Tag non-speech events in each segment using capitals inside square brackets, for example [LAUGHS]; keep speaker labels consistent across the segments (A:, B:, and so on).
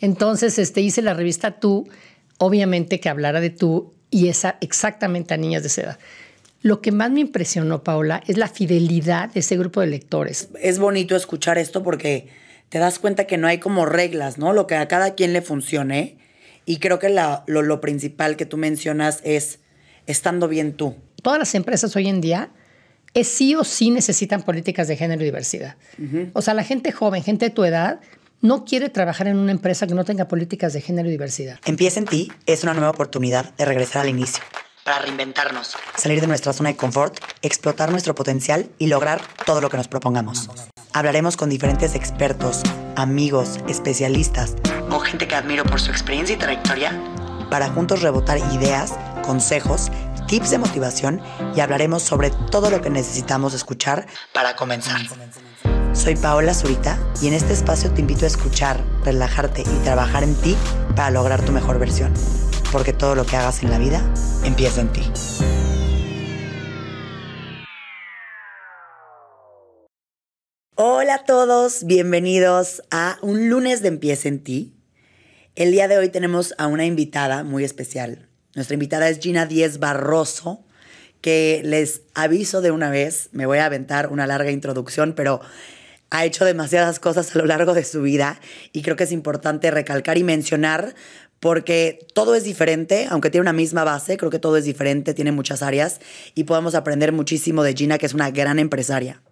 A: Entonces este, hice la revista Tú, obviamente que hablara de Tú y esa exactamente a niñas de esa edad. Lo que más me impresionó, Paola es la fidelidad de ese grupo de lectores.
B: Es bonito escuchar esto porque te das cuenta que no hay como reglas, ¿no? Lo que a cada quien le funcione. Y creo que lo, principal que tú mencionas es estando bien tú. Todas las empresas hoy en día es sí o sí necesitan
A: políticas de género y diversidad. O sea, la gente joven, gente de tu edad, no quiere trabajar en una empresa que no tenga políticas de género y diversidad.
B: Empieza en ti es una nueva oportunidad de regresar al inicio. Para reinventarnos. Salir de nuestra zona de confort, explotar nuestro potencial y lograr todo lo que nos propongamos. Hablaremos con diferentes expertos, amigos, especialistas. o gente que admiro por su experiencia y trayectoria. Para juntos rebotar ideas, consejos tips de motivación y hablaremos sobre todo lo que necesitamos escuchar para comenzar. Soy Paola Zurita y en este espacio te invito a escuchar, relajarte y trabajar en ti para lograr tu mejor versión. Porque todo lo que hagas en la vida empieza en ti. Hola a todos, bienvenidos a un lunes de Empieza en ti. El día de hoy tenemos a una invitada muy especial. Nuestra invitada es Gina Díez Barroso que les aviso de una vez, me voy a aventar una larga introducción, pero ha hecho demasiadas cosas a lo largo de su vida y creo que es importante recalcar y mencionar porque todo es diferente, aunque tiene una misma base, creo que todo es diferente, tiene muchas áreas y podemos aprender muchísimo de Gina, que es una gran empresaria.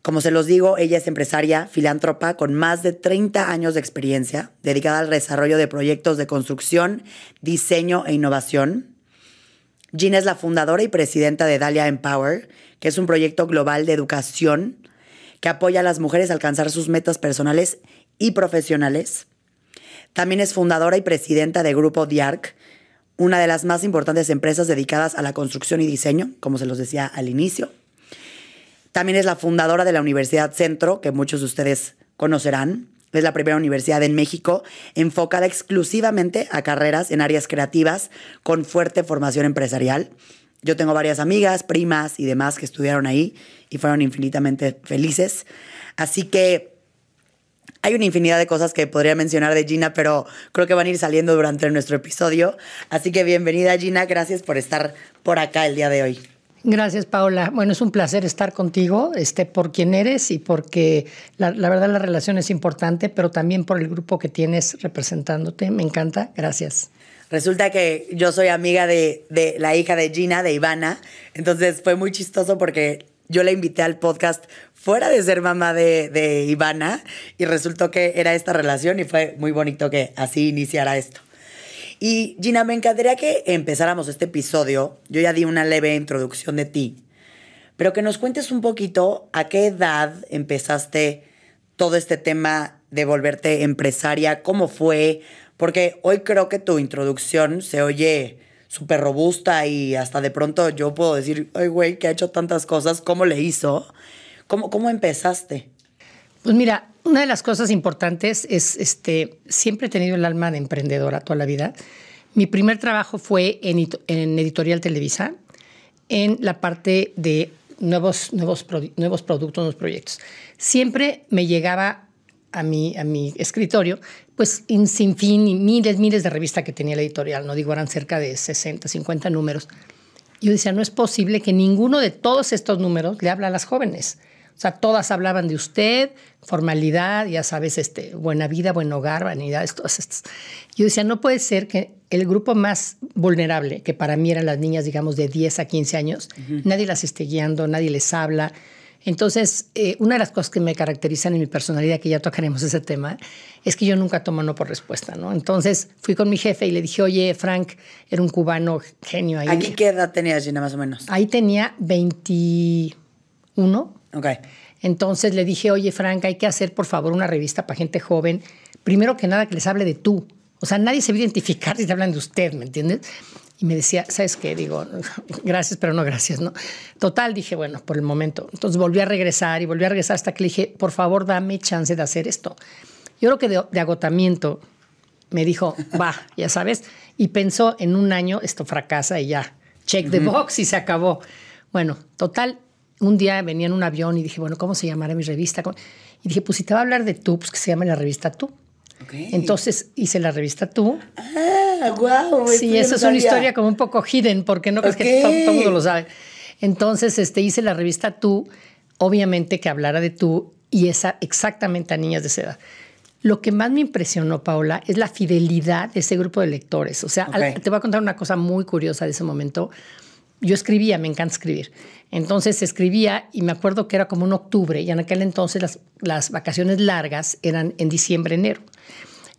B: Como se los digo, ella es empresaria, filántropa, con más de 30 años de experiencia, dedicada al desarrollo de proyectos de construcción, diseño e innovación. Gina es la fundadora y presidenta de Dalia Empower, que es un proyecto global de educación que apoya a las mujeres a alcanzar sus metas personales y profesionales. También es fundadora y presidenta de Grupo DIARC, una de las más importantes empresas dedicadas a la construcción y diseño, como se los decía al inicio. También es la fundadora de la Universidad Centro, que muchos de ustedes conocerán. Es la primera universidad en México enfocada exclusivamente a carreras en áreas creativas con fuerte formación empresarial yo tengo varias amigas, primas y demás que estudiaron ahí y fueron infinitamente felices. Así que hay una infinidad de cosas que podría mencionar de Gina, pero creo que van a ir saliendo durante nuestro episodio. Así que bienvenida Gina, gracias por estar por acá el día de hoy.
A: Gracias, Paola. Bueno, es un placer estar contigo, este, por quien eres y porque la, verdad la relación es importante, pero también por el grupo que tienes representándote. Me encanta. Gracias.
B: Resulta que yo soy amiga de, la hija de Gina, de Ivana. Entonces fue muy chistoso porque yo la invité al podcast fuera de ser mamá de, de, Ivana y resultó que era esta relación y fue muy bonito que así iniciara esto. Y Gina, me encantaría que empezáramos este episodio. Yo ya di una leve introducción de ti, pero que nos cuentes un poquito a qué edad empezaste todo este tema de volverte empresaria, cómo fue, porque hoy creo que tu introducción se oye súper robusta y hasta de pronto yo puedo decir, ay, güey, que ha hecho tantas cosas, ¿cómo le hizo? ¿Cómo, cómo empezaste?
A: Pues mira, una de las cosas importantes es, este, siempre he tenido el alma de emprendedora toda la vida. Mi primer trabajo fue en, en Editorial Televisa, en la parte de nuevos, nuevos, nuevos productos, nuevos proyectos. Siempre me llegaba a a mi escritorio pues sin fin miles, miles de revistas que tenía la editorial, no digo, eran cerca de 60, 50 números. Yo decía, no es posible que ninguno de todos estos números le habla a las jóvenes. O sea, todas hablaban de usted, formalidad, ya sabes, este, buena vida, buen hogar, vanidad, todas estas. Yo decía, no puede ser que el grupo más vulnerable, que para mí eran las niñas, digamos, de 10 a 15 años, nadie las esté guiando, nadie les habla. Entonces, eh, una de las cosas que me caracterizan en mi personalidad, que ya tocaremos ese tema, es que yo nunca tomo no por respuesta, ¿no? Entonces, fui con mi jefe y le dije, oye, Frank, era un cubano genio ahí. ¿Aquí qué
B: edad tenía Gina, más o menos?
A: Ahí tenía 21. Ok. Entonces le dije, oye, Frank, hay que hacer, por favor, una revista para gente joven. Primero que nada, que les hable de tú. O sea, nadie se va a identificar si te hablan de usted, ¿me entiendes? Y me decía, ¿sabes qué? Digo, [LAUGHS] gracias, pero no gracias, ¿no? Total, dije, bueno, por el momento. Entonces volví a regresar y volví a regresar hasta que le dije, por favor, dame chance de hacer esto. Yo creo que de, agotamiento me dijo, va, ya sabes. Y pensó, en un año esto fracasa y ya, check the box y se acabó. Bueno, total, un día venía en un avión y dije, bueno, ¿cómo se llamará mi revista? Y dije, pues si te va a hablar de tú, pues que se llame la revista tu. Entonces hice la revista Tú. Ah, wow. Sí, eso es una historia como un poco hidden, porque no es que todo, el mundo lo sabe. Entonces este, hice la revista Tú, obviamente que hablara de Tú y esa exactamente a niñas de esa edad. Lo que más me impresionó, Paola, es la fidelidad de ese grupo de lectores. O sea, te voy a contar una cosa muy curiosa de ese momento. Yo escribía, me encanta escribir. Entonces escribía y me acuerdo que era como en octubre y en aquel entonces las vacaciones largas eran en diciembre, enero.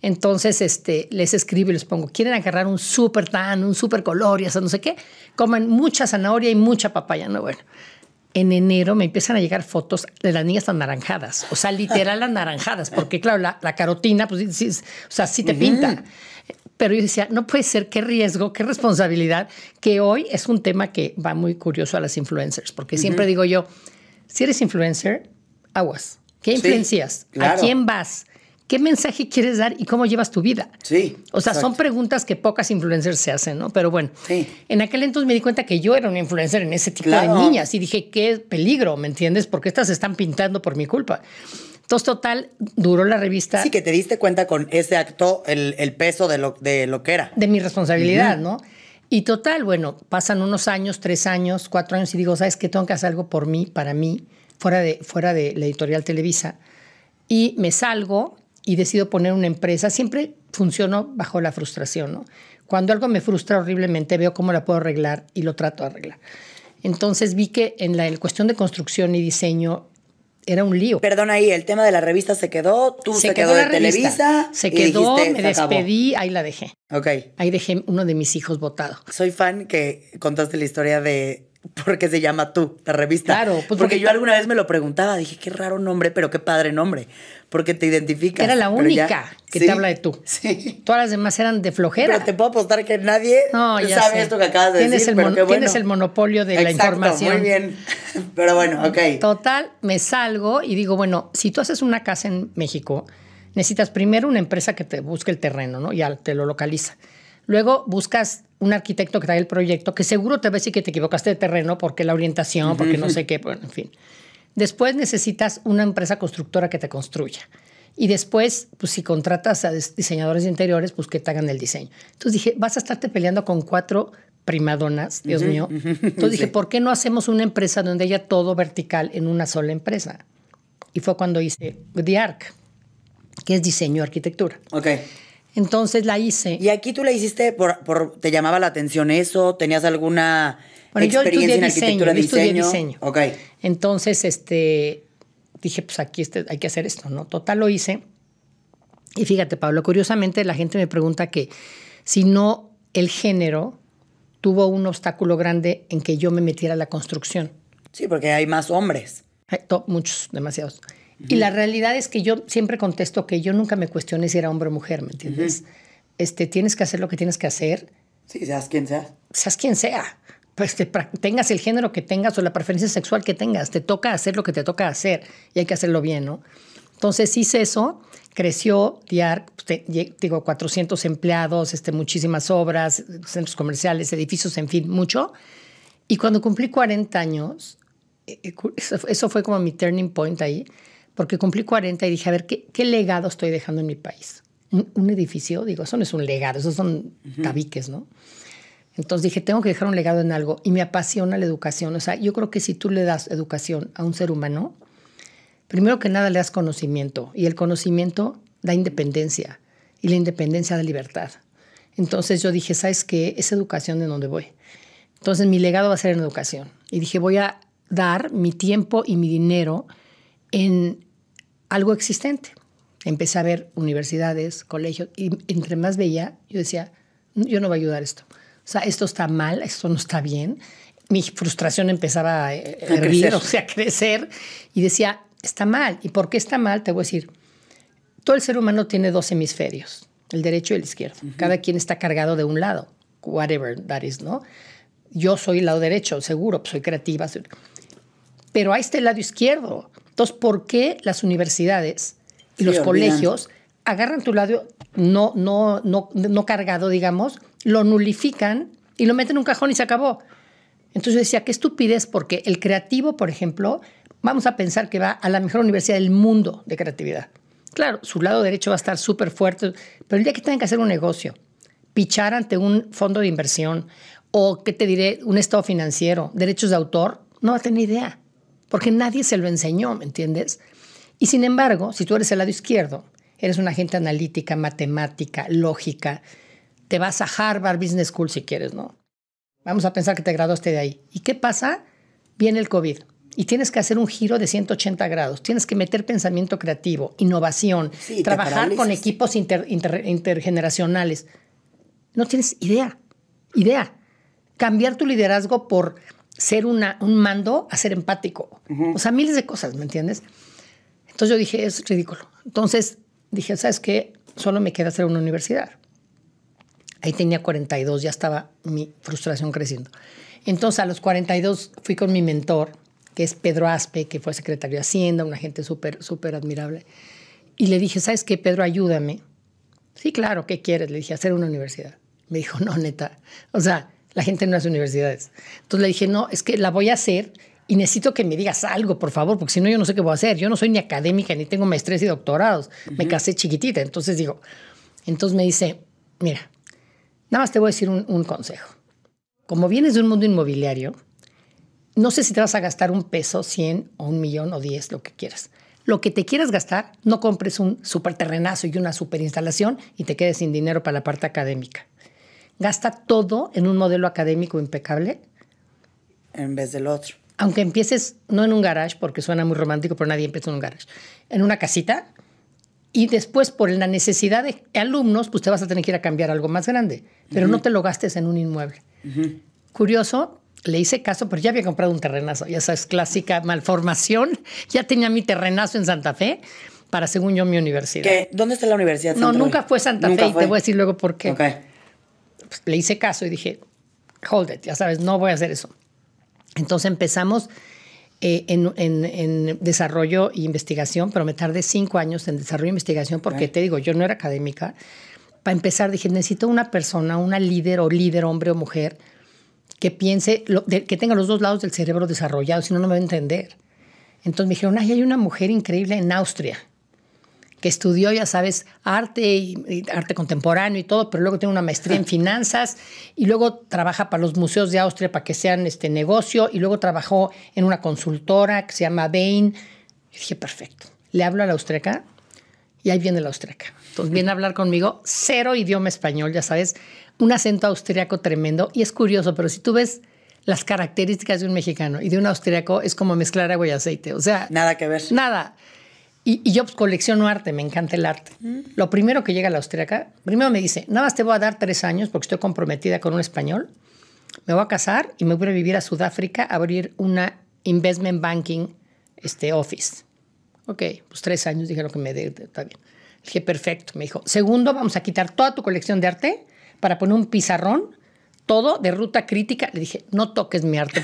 A: Entonces este, les escribo y les pongo, quieren agarrar un súper tan, un super color y eso no sé qué, Comen mucha zanahoria y mucha papaya. No, bueno, en enero me empiezan a llegar fotos de las niñas tan anaranjadas, o sea, literal [LAUGHS] anaranjadas, porque claro, la, la carotina, pues sí, o sea, sí te pinta. Pero yo decía, no puede ser, qué riesgo, qué responsabilidad, que hoy es un tema que va muy curioso a las influencers, porque siempre digo yo, si eres influencer, aguas, ¿qué influencias? ¿A quién vas? ¿Qué mensaje quieres dar y cómo llevas tu vida? Sí. O sea, son preguntas que pocas influencers se hacen, ¿no? Pero bueno, sí. en aquel entonces me di cuenta que yo era una influencer en ese tipo de niñas y dije, qué peligro, ¿me entiendes? Porque estas se están pintando por mi culpa. Entonces, total, duró la revista. Sí, que te diste cuenta
B: con ese acto el, peso de lo, de lo que era.
A: De mi responsabilidad, ¿no? Y total, bueno, pasan unos años, tres años, cuatro años y digo, ¿sabes qué? Tengo que hacer algo por mí, para mí, fuera de, fuera de la editorial Televisa. Y me salgo y decido poner una empresa, siempre funciono bajo la frustración. ¿no? Cuando algo me frustra horriblemente, veo cómo la puedo arreglar y lo trato de arreglar. Entonces vi que en la, cuestión de construcción y diseño
B: era un lío. Perdón ahí, el tema de la revista se quedó, tú se, quedó, Televisa. Se quedó, me despedí, ahí la dejé. Ok. Ahí dejé uno de mis hijos votado. Soy fan que contaste la historia de porque se llama Tú, la revista. Claro, pues, porque, yo alguna vez me lo preguntaba, dije, qué raro nombre, pero qué padre nombre, porque te identifica Era la única que te habla de
A: tú. Sí. Todas las demás eran de flojera. Pero
B: te puedo apostar que
A: nadie no, sabe esto que acabas de decir. El bueno. Tienes el monopolio de la información. Muy bien.
B: Pero bueno, ok.
A: Total, me salgo y digo, bueno, si tú haces una casa en México, necesitas primero una empresa que te busque el terreno, ¿no? Ya te lo localiza. Luego buscas un arquitecto que trae el proyecto, que seguro te ves si que te equivocaste de terreno porque la orientación, porque no sé qué, bueno, en fin. Después necesitas una empresa constructora que te construya. Y después, pues si contratas a diseñadores de interiores, pues que te hagan el diseño. Entonces dije, vas a estarte peleando con cuatro primadonas, Dios mío. Entonces dije, [LAUGHS] ¿por qué no hacemos una empresa donde haya todo vertical en una sola empresa? Y fue cuando hice The Arc, que es diseño arquitectura.
B: Ok. Entonces la hice. ¿Y aquí tú la hiciste por, te llamaba la atención eso? ¿Tenías alguna bueno, experiencia yo estudié en diseño, de Yo diseño. Okay.
A: Entonces, este, dije, pues aquí este, hay que hacer esto, ¿no? Total lo hice. Y fíjate, Pablo, curiosamente la gente me pregunta que si no el género tuvo un obstáculo grande en que yo me metiera a la construcción.
B: Sí, porque hay más hombres.
A: muchos, demasiados. Y la realidad es que yo siempre contesto que yo nunca me cuestioné si era hombre o mujer, ¿me entiendes? este, tienes que hacer lo que tienes que hacer.
B: Sí, seas quien sea.
A: Seas quien sea. Pues tengas el género que tengas o la preferencia sexual que tengas, te toca hacer lo que te toca hacer y hay que hacerlo bien, ¿no? Entonces hice eso, creció DIARC, pues, digo, 400 empleados, este, muchísimas obras, centros comerciales, edificios, en fin, mucho. Y cuando cumplí 40 años, eh, eh, eso, fue como mi turning point ahí, porque cumplí 40 y dije, a ver, ¿qué, qué legado estoy dejando en mi país? ¿Un, edificio, digo, eso no es un legado, esos son tabiques, ¿no? Entonces dije, tengo que dejar un legado en algo y me apasiona la educación. O sea, yo creo que si tú le das educación a un ser humano, primero que nada le das conocimiento y el conocimiento da independencia y la independencia da libertad. Entonces yo dije, ¿sabes qué? Es educación de donde voy. Entonces mi legado va a ser en educación. Y dije, voy a dar mi tiempo y mi dinero en algo existente. Empecé a ver universidades, colegios, y entre más veía, yo decía, mm, yo no voy a ayudar esto. O sea, esto está mal, esto no está bien. Mi frustración empezaba a, eh, hervir, [LAUGHS] o sea, a crecer. Y decía, está mal. ¿Y por qué está mal? Te voy a decir, todo el ser humano tiene dos hemisferios, el derecho y el izquierdo. Cada quien está cargado de un lado, whatever that is, ¿no? Yo soy el lado derecho, seguro, pues, soy creativa. Pero hay este lado izquierdo entonces, ¿por qué las universidades y los colegios agarran tu lado no, no, no, no cargado, digamos, lo nulifican y lo meten en un cajón y se acabó? Entonces yo decía, qué estupidez, porque el creativo, por ejemplo, vamos a pensar que va a la mejor universidad del mundo de creatividad. Claro, su lado derecho va a estar súper fuerte, pero el día que tengan que hacer un negocio, pichar ante un fondo de inversión o, ¿qué te diré?, un estado financiero, derechos de autor, no va a tener idea porque nadie se lo enseñó, ¿me entiendes? Y sin embargo, si tú eres el lado izquierdo, eres una gente analítica, matemática, lógica, te vas a Harvard Business School si quieres, ¿no? Vamos a pensar que te graduaste de ahí. ¿Y qué pasa? Viene el COVID y tienes que hacer un giro de 180 grados. Tienes que meter pensamiento creativo, innovación, trabajar con equipos intergeneracionales. No tienes idea, idea. Cambiar tu liderazgo por ser un mando a ser empático. O sea, miles de cosas, ¿me entiendes? Entonces yo dije, es ridículo. Entonces dije, ¿sabes qué? Solo me queda hacer una universidad. Ahí tenía 42, ya estaba mi frustración creciendo. Entonces a los 42 fui con mi mentor, que es Pedro Aspe, que fue secretario de Hacienda, un agente súper, súper admirable. Y le dije, ¿sabes qué, Pedro? Ayúdame. Sí, claro, ¿qué quieres? Le dije, hacer una universidad. Me dijo, no, neta. O sea, la gente en las universidades. Entonces le dije, no, es que la voy a hacer y necesito que me digas algo, por favor, porque si no, yo no sé qué voy a hacer. Yo no soy ni académica, ni tengo maestrías y doctorados. Me casé chiquitita. Entonces digo, entonces me dice, mira, nada más te voy a decir un, consejo. Como vienes de un mundo inmobiliario, no sé si te vas a gastar un peso, 100 o un millón o 10, lo que quieras. Lo que te quieras gastar, no compres un super terrenazo y una super instalación y te quedes sin dinero para la parte académica gasta todo en un modelo académico impecable.
B: En vez del otro.
A: Aunque empieces, no en un garage, porque suena muy romántico, pero nadie empieza en un garage, en una casita. Y después, por la necesidad de alumnos, pues te vas a tener que ir a cambiar algo más grande. Pero no te lo gastes en un inmueble. Curioso, le hice caso, pero ya había comprado un terrenazo. Ya es clásica malformación. [LAUGHS] Ya tenía mi terrenazo en Santa Fe para, según yo, mi universidad.
B: ¿Dónde está la universidad? no, nunca fue Santa Fe y te voy a decir
A: luego por qué. Pues, le hice caso y dije, hold it, ya sabes, no voy a hacer eso. Entonces empezamos eh, en, desarrollo e investigación, pero me tardé cinco años en desarrollo e investigación porque, te digo, yo no era académica. Para empezar dije, necesito una persona, una líder o líder, hombre o mujer, que piense, que tenga los dos lados del cerebro desarrollados, si no, no me va a entender. Entonces me dijeron, ay, hay una mujer increíble en Austria que estudió, ya sabes, arte y, arte contemporáneo y todo, pero luego tiene una maestría en [LAUGHS] finanzas y luego trabaja para los museos de Austria para que sean este negocio y luego trabajó en una consultora que se llama Bain. Yo dije, perfecto. Le hablo a la austriaca y ahí viene la austriaca Entonces viene a hablar conmigo, cero idioma español, ya sabes, un acento austriaco tremendo. Y es curioso, pero si tú ves las características de un mexicano y de un austriaco, es como mezclar agua y aceite. O sea, nada que ver. Nada. Y, yo pues, colecciono arte, me encanta el arte. Mm. Lo primero que llega la austriaca, primero me dice, nada más te voy a dar tres años porque estoy comprometida con un español, me voy a casar y me voy a vivir a Sudáfrica a abrir una investment banking este, office. Ok, pues tres años dije lo que me dé, está bien. Dije, perfecto, me dijo. Segundo, vamos a quitar toda tu colección de arte para poner un pizarrón todo de ruta crítica. Le dije, no toques mi arte.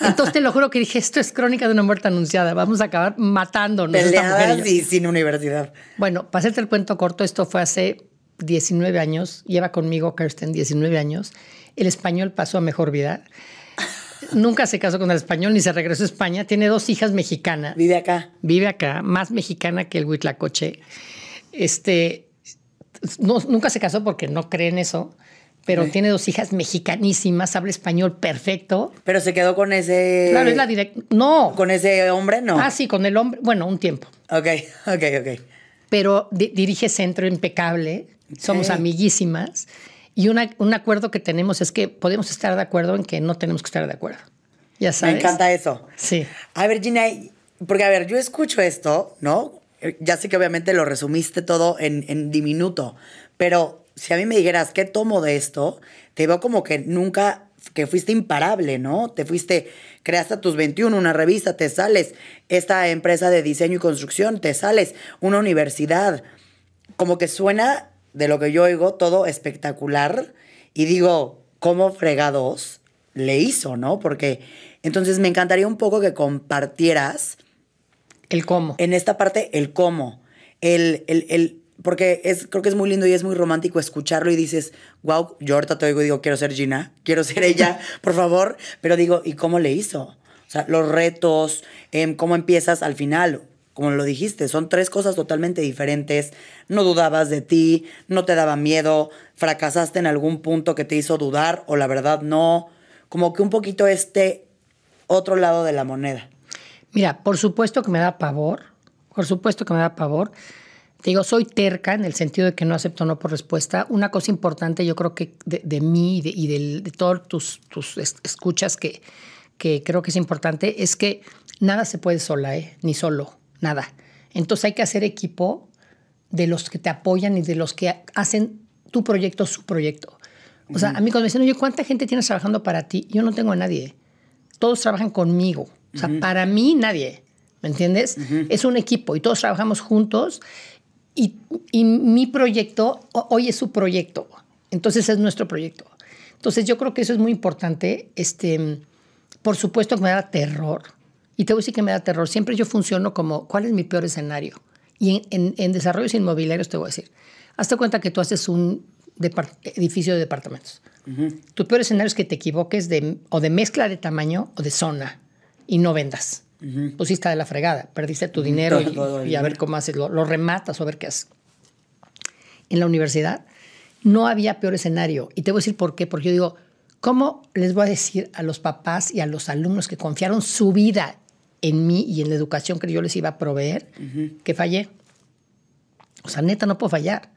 A: Entonces te lo juro que dije, esto es crónica de una muerte anunciada. Vamos a acabar matándonos. Peleadas y, y, sin universidad. Bueno, para hacerte el cuento corto, esto fue hace 19 años. Lleva conmigo Kirsten 19 años. El español pasó a mejor vida. Nunca se casó con el español ni se regresó a España. Tiene dos hijas mexicanas. Vive acá. Vive acá, más mexicana que el Huitlacoche. Este, nunca se casó porque no cree en eso pero tiene dos hijas mexicanísimas, habla español perfecto.
B: Pero se quedó con ese. Claro, es la direct... No. ¿Con ese hombre? No. Ah, sí, con
A: el hombre. Bueno, un tiempo. Ok, [LAUGHS] ok, ok. Pero dirige Centro Impecable. Somos amiguísimas. Y un acuerdo que tenemos es que podemos estar de acuerdo en que no tenemos que estar de acuerdo.
B: Ya sabes. Me encanta eso. Sí. A ver, Gina, porque a ver, yo escucho esto, ¿no? Eh, ya sé que obviamente lo resumiste todo en, en diminuto, pero si a mí me dijeras, ¿qué tomo de esto? Te veo como que nunca, que fuiste imparable, ¿no? Te fuiste, creaste a tus 21 una revista, te sales, esta empresa de diseño y construcción, te sales, una universidad. Como que suena, de lo que yo oigo, todo espectacular. Y digo, ¿cómo fregados le hizo, no? Porque entonces me encantaría un poco que compartieras. El cómo. En esta parte, el cómo. El, el, el, porque es, creo que es muy lindo y es muy romántico escucharlo y dices, wow, yo ahorita te oigo y digo, quiero ser Gina, [LAUGHS] quiero ser ella, por favor. Pero digo, ¿y cómo le hizo? O sea, los retos, em, cómo empiezas al final, como lo dijiste, son tres cosas totalmente diferentes. No dudabas de ti, no te daba miedo, fracasaste en algún punto que te hizo dudar o la verdad no. Como que un poquito este otro lado de la moneda.
A: Mira, por supuesto que me da pavor, por supuesto que me da pavor te digo, soy terca en el sentido de que no acepto no por respuesta. Una cosa importante, yo creo que de, mí y de, y todos tus, tus escuchas que, que creo que es importante, es que nada se puede sola, ¿eh? ni solo, nada. Entonces hay que hacer equipo de los que te apoyan y de los que hacen tu proyecto su proyecto. O sea, a mí cuando me dicen, oye, ¿cuánta gente tienes trabajando para ti? Yo no tengo a nadie. Todos trabajan conmigo. O sea, para mí nadie. ¿Me entiendes? Es un equipo y todos trabajamos juntos y, mi proyecto hoy es su proyecto, entonces es nuestro proyecto. Entonces yo creo que eso es muy importante. Este, por supuesto que me da terror. Y te voy a decir que me da terror. Siempre yo funciono como, ¿cuál es mi peor escenario? Y en, desarrollos inmobiliarios te voy a decir, hazte cuenta que tú haces un edificio de departamentos. Tu peor escenario es que te equivoques o de mezcla de tamaño o de zona y no vendas. Pusiste de la fregada. Perdiste tu dinero y, a ver cómo haces, lo, rematas o a ver qué haces. En la universidad no había peor escenario. Y te voy a decir por qué. Porque yo digo, ¿cómo les voy a decir a los papás y a los alumnos que confiaron su vida en mí y en la educación que yo les iba a proveer que fallé? O sea, neta, no puedo fallar.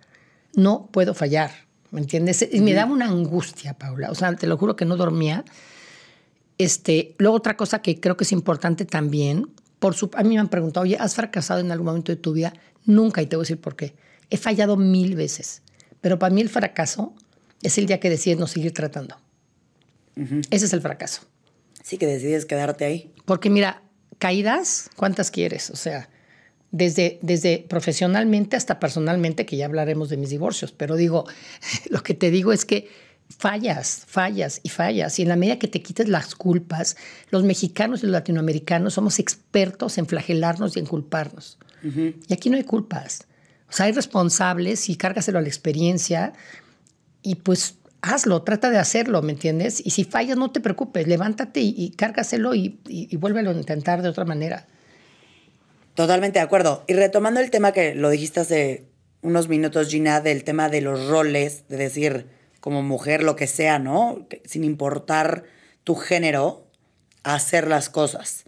A: No puedo fallar. ¿Me entiendes? Y me daba una angustia, Paula. O sea, te lo juro que no dormía este, luego otra cosa que creo que es importante también, por su, a mí me han preguntado, oye, ¿has fracasado en algún momento de tu vida? Nunca, y te voy a decir por qué. He fallado mil veces, pero para mí el fracaso es el día que decides no seguir tratando. Ese es el fracaso.
B: Sí, que decides quedarte ahí.
A: Porque mira, caídas, ¿cuántas quieres? O sea, desde, desde profesionalmente hasta personalmente, que ya hablaremos de mis divorcios, pero digo, [LAUGHS] lo que te digo es que fallas, fallas y fallas. Y en la medida que te quites las culpas, los mexicanos y los latinoamericanos somos expertos en flagelarnos y en culparnos. Y aquí no hay culpas. O sea, hay responsables y cárgaselo a la experiencia y pues hazlo, trata de hacerlo, ¿me entiendes? Y si fallas, no te preocupes, levántate y, cárgaselo y, y vuélvelo a intentar de otra manera.
B: Totalmente de acuerdo. Y retomando el tema que lo dijiste hace unos minutos, Gina, del tema de los roles, de decir como mujer, lo que sea, ¿no? Sin importar tu género, hacer las cosas.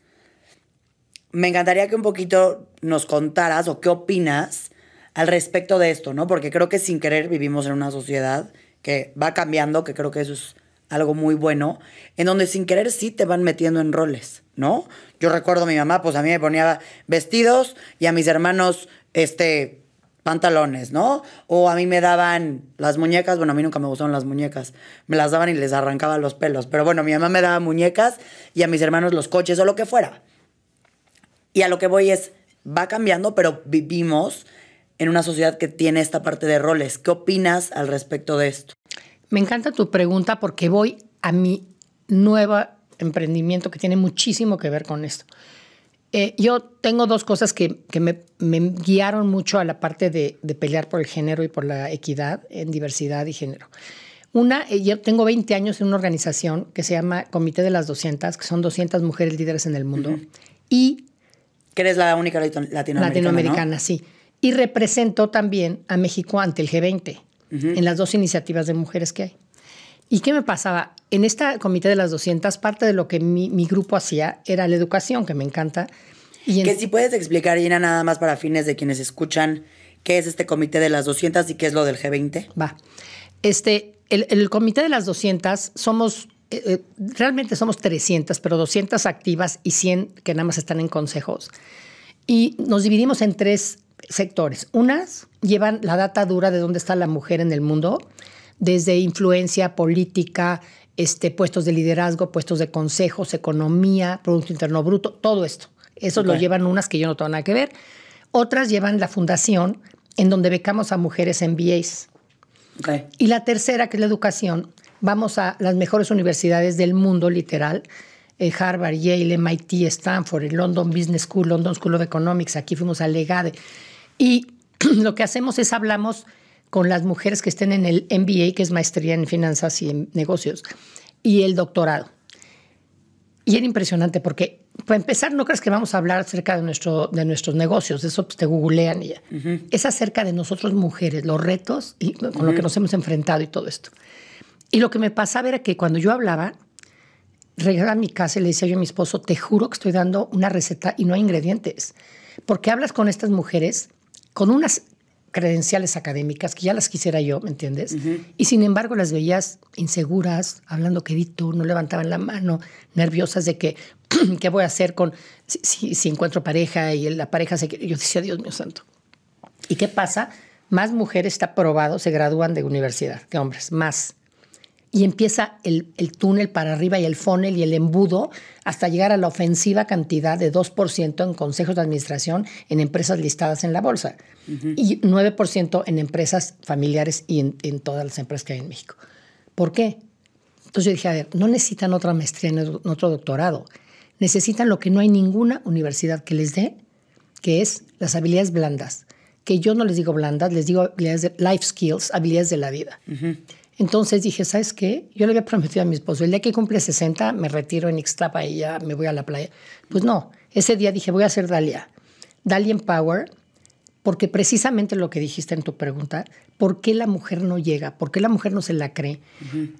B: Me encantaría que un poquito nos contaras o qué opinas al respecto de esto, ¿no? Porque creo que sin querer vivimos en una sociedad que va cambiando, que creo que eso es algo muy bueno, en donde sin querer sí te van metiendo en roles, ¿no? Yo recuerdo a mi mamá, pues a mí me ponía vestidos y a mis hermanos, este, pantalones, ¿no? O a mí me daban las muñecas, bueno, a mí nunca me gustaron las muñecas, me las daban y les arrancaba los pelos, pero bueno, mi mamá me daba muñecas y a mis hermanos los coches o lo que fuera. Y a lo que voy es, va cambiando, pero vivimos en una sociedad que tiene esta parte de roles. ¿Qué opinas al respecto de esto?
A: Me encanta tu pregunta porque voy a mi nuevo emprendimiento que tiene muchísimo que ver con esto. Eh, yo tengo dos cosas que, me, guiaron mucho a la parte de, pelear por el género y por la equidad en diversidad y género. Una, eh, yo tengo 20 años en una organización que se llama Comité de las 200, que son 200 mujeres líderes en el mundo. Y...
B: Que eres la única latinoamericana. Latinoamericana,
A: sí. Y represento también a México ante el G20 en las dos iniciativas de mujeres que hay. ¿Y qué me pasaba? En este comité de las 200, parte de lo que mi, grupo hacía era la educación, que me encanta. Y
B: Que si puedes explicar, y nada más para fines de quienes escuchan, qué es este comité de las 200 y qué es lo del G20.
A: Va. Este, el, comité de las 200 somos eh, eh, realmente somos 300, pero 200 activas y 100 que nada más están en consejos. Y nos dividimos en tres sectores. Unas llevan la data dura de dónde está la mujer en el mundo desde influencia política, este, puestos de liderazgo, puestos de consejos, economía, Producto Interno Bruto, todo esto. Eso lo llevan unas que yo no tengo nada que ver. Otras llevan la fundación, en donde becamos a mujeres en MBAs. Y la tercera, que es la educación, vamos a las mejores universidades del mundo, literal. Eh, Harvard, Yale, MIT, Stanford, London Business School, London School of Economics, aquí fuimos a Legade. Y [CLEARS THROAT] lo que hacemos es hablamos con las mujeres que estén en el MBA, que es maestría en finanzas y en negocios, y el doctorado. Y era impresionante porque, para empezar, no crees que vamos a hablar acerca de, nuestro, de nuestros negocios, eso pues, te googlean ya. Es acerca de nosotros mujeres, los retos y con lo que nos hemos enfrentado y todo esto. Y lo que me pasaba era que cuando yo hablaba, regresaba a mi casa y le decía yo a mi esposo, te juro que estoy dando una receta y no hay ingredientes. Porque hablas con estas mujeres con unas credenciales académicas, que ya las quisiera yo, ¿me entiendes? Y sin embargo las veías inseguras, hablando quedito, no levantaban la mano, nerviosas de que, [CLEARS THROAT] ¿qué voy a hacer con si, encuentro pareja y la pareja se... Yo decía, Dios mío santo. ¿Y qué pasa? Más mujeres, está probado, se gradúan de universidad que hombres, más y empieza el, túnel para arriba y el funnel y el embudo hasta llegar a la ofensiva cantidad de 2% en consejos de administración en empresas listadas en la bolsa y 9% en empresas familiares y en, todas las empresas que hay en México. ¿Por qué? Entonces yo dije, a ver, no necesitan otra maestría, en otro doctorado. Necesitan lo que no hay ninguna universidad que les dé, que es las habilidades blandas. Que yo no les digo blandas, les digo life skills, habilidades de la vida. Entonces dije, ¿sabes qué? Yo le había prometido a mi esposo, el día que cumple 60 me retiro en Ixtapa y ya me voy a la playa. Pues no, ese día dije, voy a hacer Dalia. Dalia Power, porque precisamente lo que dijiste en tu pregunta, ¿por qué la mujer no llega? ¿Por qué la mujer no se la cree?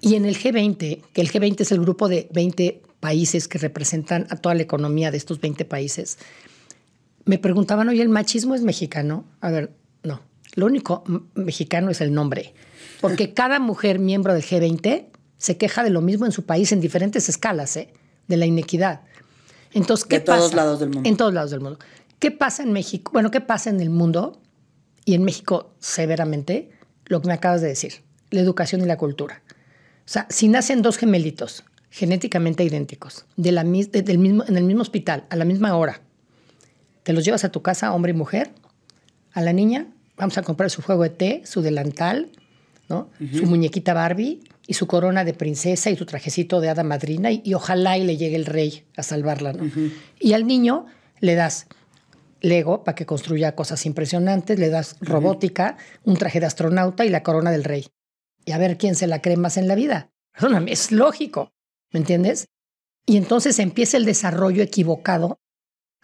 A: Y en el G20, que el G20 es el grupo de 20 países que representan a toda la economía de estos 20 países, me preguntaban, oye, ¿el machismo es mexicano? A ver, no. Lo único mexicano es el nombre. Porque cada mujer miembro del G20 se queja de lo mismo en su país en diferentes escalas, ¿eh? de la inequidad. Entonces, ¿qué todos lados del mundo. En todos lados del mundo. ¿Qué pasa en México? Bueno, ¿qué pasa en el mundo? Y en México, severamente, lo que me acabas de decir, la educación y la cultura. O sea, si nacen dos gemelitos genéticamente idénticos, del mismo, en el mismo hospital, a la misma hora, te los llevas a tu casa, hombre y mujer, a la niña, vamos a comprar su juego de té, su delantal, su muñequita Barbie y su corona de princesa y su trajecito de hada madrina y, ojalá y le llegue el rey a salvarla, Y al niño le das Lego para que construya cosas impresionantes, le das robótica, un traje de astronauta y la corona del rey. Y a ver quién se la cree más en la vida. Perdóname, es lógico, ¿me entiendes? Y entonces empieza el desarrollo equivocado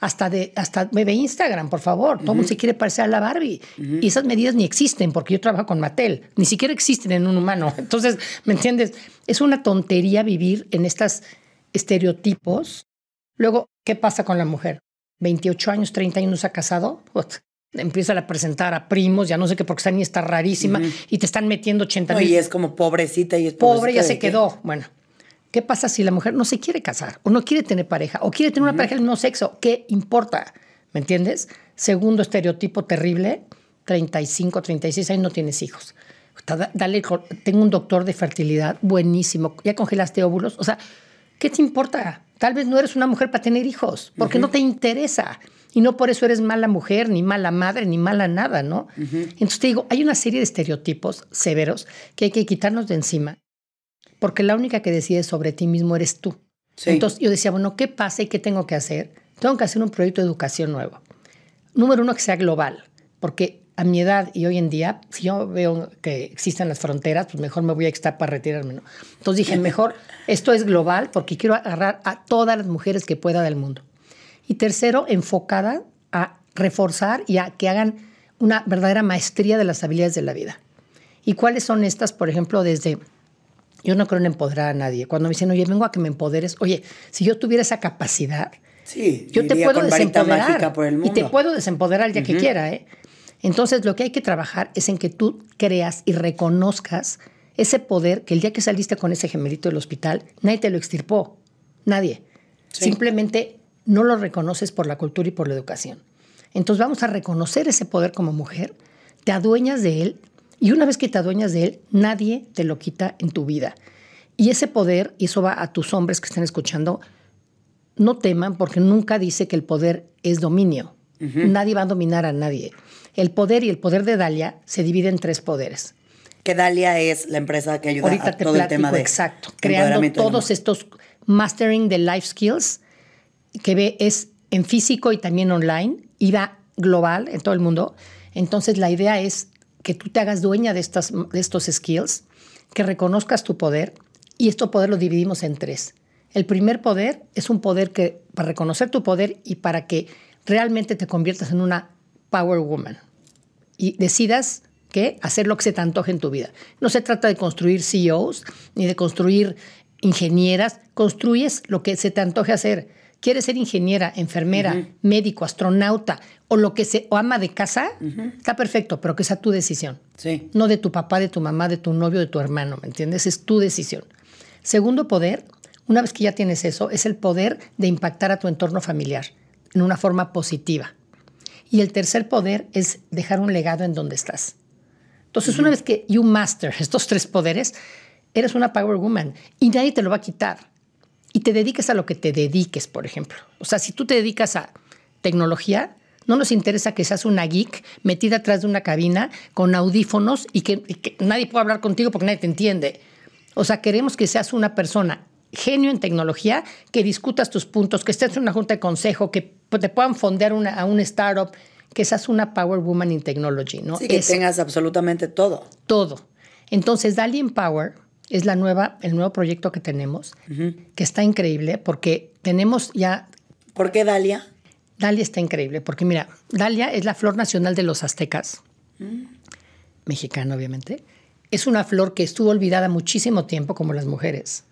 A: hasta de hasta me Instagram, por favor. Todo el mundo se quiere parecer a la Barbie. Y esas medidas ni existen porque yo trabajo con Mattel, ni siquiera existen en un humano. [LAUGHS] Entonces, ¿me entiendes? Es una tontería vivir en estos estereotipos. Luego, ¿qué pasa con la mujer? 28 años, 30 años no se ha casado. empieza a presentar a primos, ya no sé qué, porque está ni está rarísima y te
B: están metiendo 80 es como pobrecita y es Pobre, ya se quedó. Bueno,
A: ¿Qué pasa si la mujer no se quiere casar o no quiere tener pareja o quiere tener una pareja del mismo sexo? ¿Qué importa? ¿Me entiendes? Segundo estereotipo terrible, 35, 36 años no tienes hijos. Dale, tengo un doctor de fertilidad buenísimo. ¿Ya congelaste óvulos? O sea, ¿qué te importa? Tal vez no eres una mujer para tener hijos, porque no te interesa. Y no por eso eres mala mujer, ni mala madre, ni mala nada, ¿no? Entonces te digo, hay una serie de estereotipos severos que hay que quitarnos de encima porque la única que decide sobre ti mismo eres tú. Entonces yo decía, bueno, ¿qué pasa y qué tengo que hacer? Tengo que hacer un proyecto de educación nuevo. Número uno, que sea global, porque a mi edad y hoy en día, si yo veo que existen las fronteras, pues mejor me voy a estar para retirarme. ¿no? Entonces dije, [LAUGHS] mejor, esto es global porque quiero agarrar a todas las mujeres que pueda del mundo. Y tercero, enfocada a reforzar y a que hagan una verdadera maestría de las habilidades de la vida. ¿Y cuáles son estas, por ejemplo, desde yo no creo en empoderar a nadie. Cuando me dicen, oye, vengo a que me empoderes, oye, si yo tuviera esa capacidad, sí, yo te puedo desempoderar. Y te puedo desempoderar el día que quiera. ¿eh? Entonces, lo que hay que trabajar es en que tú creas y reconozcas ese poder que el día que saliste con ese gemelito del hospital, nadie te lo extirpó. Nadie. Simplemente no lo reconoces por la cultura y por la educación. Entonces, vamos a reconocer ese poder como mujer, te adueñas de él, y una vez que te adueñas de él, nadie te lo quita en tu vida. Y ese poder, y eso va a tus hombres que están escuchando, no teman porque nunca dice que el poder es dominio. Nadie va a dominar a nadie. El poder y el poder de Dalia se divide en tres poderes.
B: Que Dalia es la empresa que ayuda a todo el tema de exacto, creando todos estos
A: mastering de life skills que ve es en físico y también online y va global en todo el mundo. Entonces la idea es que tú te hagas dueña de, estos skills, que reconozcas tu poder, y este poder lo dividimos en tres. El primer poder es un poder que, para reconocer tu poder y para que realmente te conviertas en una power woman y decidas que hacer lo que se te antoje en tu vida. No se trata de construir CEOs ni de construir ingenieras, construyes lo que se te antoje hacer quieres ser ingeniera, enfermera, médico, astronauta o lo que se o ama de casa, está perfecto, pero que sea tu decisión. No de tu papá, de tu mamá, de tu novio, de tu hermano, ¿me entiendes? Es tu decisión. Segundo poder, una vez que ya tienes eso, es el poder de impactar a tu entorno familiar en una forma positiva. Y el tercer poder es dejar un legado en donde estás. Entonces, una vez que you master estos tres poderes, eres una power woman y nadie te lo va a quitar y te dediques a lo que te dediques, por ejemplo. O sea, si tú te dedicas a tecnología, no nos interesa que seas una geek metida atrás de una cabina con audífonos y que, nadie pueda hablar contigo porque nadie te entiende. O sea, queremos que seas una persona genio en tecnología, que discutas tus puntos, que estés en una junta de consejo, que te puedan fondear a un startup, que seas una power woman in technology, ¿no? Sí, que tengas
B: absolutamente todo.
A: Todo. Entonces, Dali Power es la nueva, el nuevo proyecto que tenemos, que está increíble porque tenemos ya... ¿Por qué Dalia? Dalia está increíble porque mira, Dalia es la flor nacional de los aztecas, mm. mexicana obviamente. Es una flor que estuvo olvidada muchísimo tiempo como las mujeres.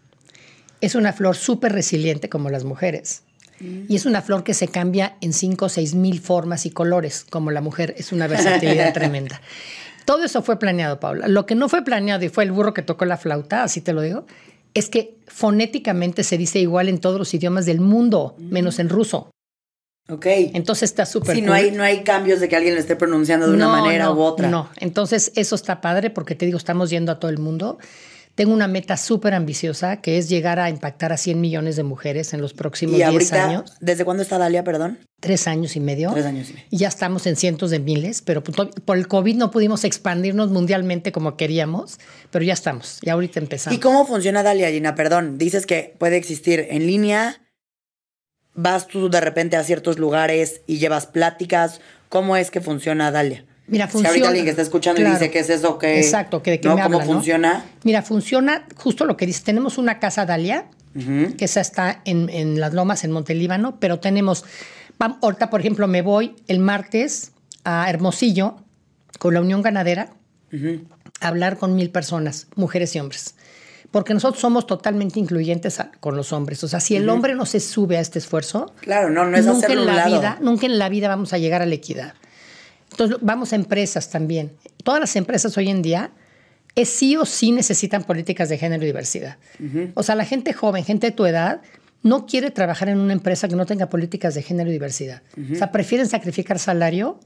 A: Es una flor súper resiliente como las mujeres. Mm. Y es una flor que se cambia en 5 o 6 mil formas y colores, como la mujer. Es una versatilidad [LAUGHS] tremenda. Todo eso fue planeado, Paula. Lo que no fue planeado y fue el burro que tocó la flauta, así te lo digo, es que fonéticamente se dice igual en todos los idiomas del mundo, menos en ruso. Ok. Entonces está súper. Sí, no, hay, no
B: hay cambios de que alguien lo esté pronunciando de una manera u otra. No,
A: entonces eso está padre porque te digo, estamos yendo a todo el mundo. Tengo una meta súper ambiciosa que es llegar a impactar a 100 millones de mujeres en los próximos 10 años. ¿Desde cuándo está Dalia, perdón? Tres años y medio. Tres años y medio. Ya estamos en cientos de miles, pero pues, por el COVID no pudimos expandirnos mundialmente como queríamos, pero ya estamos, ya ahorita empezamos. ¿Y
B: cómo funciona Dalia, Gina? Perdón, dices que puede existir en línea, vas tú de repente a ciertos lugares y llevas pláticas. ¿Cómo es que funciona Dalia?
A: Mira, funciona. Si ahorita alguien que está escuchando dice que es eso que. Exacto,
B: que de me habla, ¿Cómo funciona?
A: Mira, funciona justo lo que dice. Tenemos una casa Dalia, que esa está en, Las Lomas, en Montelíbano, pero tenemos. ahorita, por ejemplo, me voy el martes a Hermosillo con la Unión Ganadera a hablar con mil personas, mujeres y hombres. Porque nosotros somos totalmente incluyentes con los hombres. O sea, si el hombre no se sube a este esfuerzo, claro, no, no es en la vida, nunca en la vida vamos a llegar a la equidad. Entonces, vamos a empresas también. Todas las empresas hoy en día es sí o sí necesitan políticas de género y diversidad. O sea, la gente joven, gente de tu edad, no quiere trabajar en una empresa que no tenga políticas de género y diversidad. O sea, prefieren sacrificar salario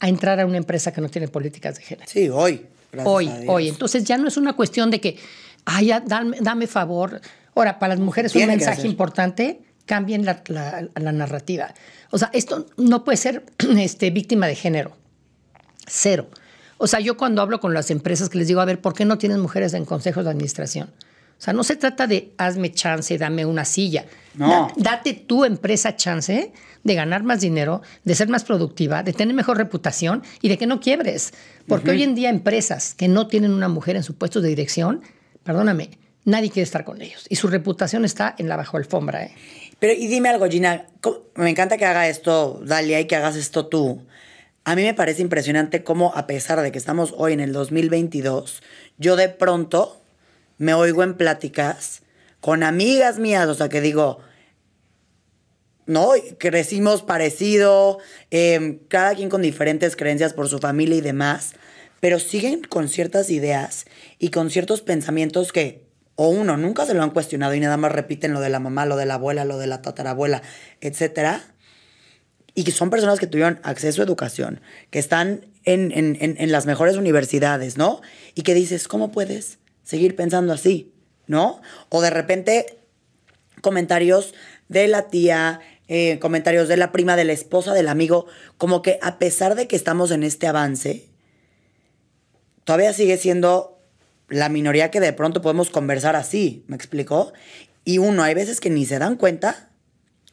A: a entrar a una empresa que no tiene políticas de género. Sí, hoy. Hoy, hoy. Entonces ya no es una cuestión de que, ay, dame, dame favor. Ahora, para las mujeres un mensaje importante cambien la, narrativa. O sea, esto no puede ser [CLEARS THROAT] este, víctima de género. Cero. O sea, yo cuando hablo con las empresas que les digo, a ver, ¿por qué no tienen mujeres en consejos de administración? O sea, no se trata de hazme chance, dame una silla. No. date tu empresa chance de ganar más dinero, de ser más productiva, de tener mejor reputación y de que no quiebres. Porque hoy en día empresas que no tienen una mujer en su puesto de dirección, perdóname, nadie quiere estar con ellos. Y su reputación está en la bajo
B: alfombra. ¿eh? Pero y dime algo, Gina, me encanta que haga esto, Dalia, y que hagas esto tú. A mí me parece impresionante cómo, a pesar de que estamos hoy en el 2022, yo de pronto me oigo en pláticas con amigas mías, o sea, que digo, ¿no? Crecimos parecido, em, cada quien con diferentes creencias por su familia y demás, pero siguen con ciertas ideas y con ciertos pensamientos que o uno, nunca se lo han cuestionado y nada más repiten lo de la mamá, lo de la abuela, lo de la tatarabuela, etcétera, y que son personas que tuvieron acceso a educación, que están en, las mejores universidades, ¿no? Y que dices, ¿cómo puedes seguir pensando así? ¿No? O de repente comentarios de la tía, eh, comentarios de la prima, de la esposa, del amigo, como que a pesar de que estamos en este avance, todavía sigue siendo la minoría que de pronto podemos conversar así, ¿me explicó? Y uno, hay veces que ni se dan cuenta,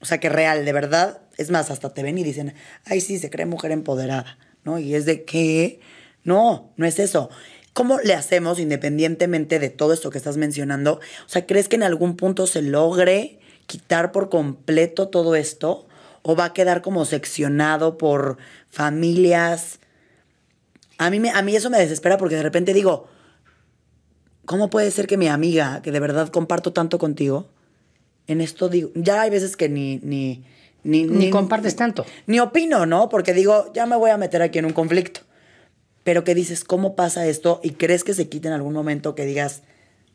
B: o sea, que real, de verdad, es más, hasta te ven y dicen, ay, sí, se cree mujer empoderada, ¿no? Y es de qué no, no es eso. ¿Cómo le hacemos, independientemente de todo esto que estás mencionando? O sea, ¿crees que en algún punto se logre quitar por completo todo esto? ¿O va a quedar como seccionado por familias? A mí, me, a mí eso me desespera porque de repente digo, ¿cómo puede ser que mi amiga, que de verdad comparto tanto contigo, en esto digo, ya hay veces que ni, ni, ni, compartes tanto. Ni opino, ¿no? Porque digo, ya me voy a meter aquí en un conflicto. Pero que dices, ¿cómo pasa esto? ¿Y crees que se quite en algún momento que digas,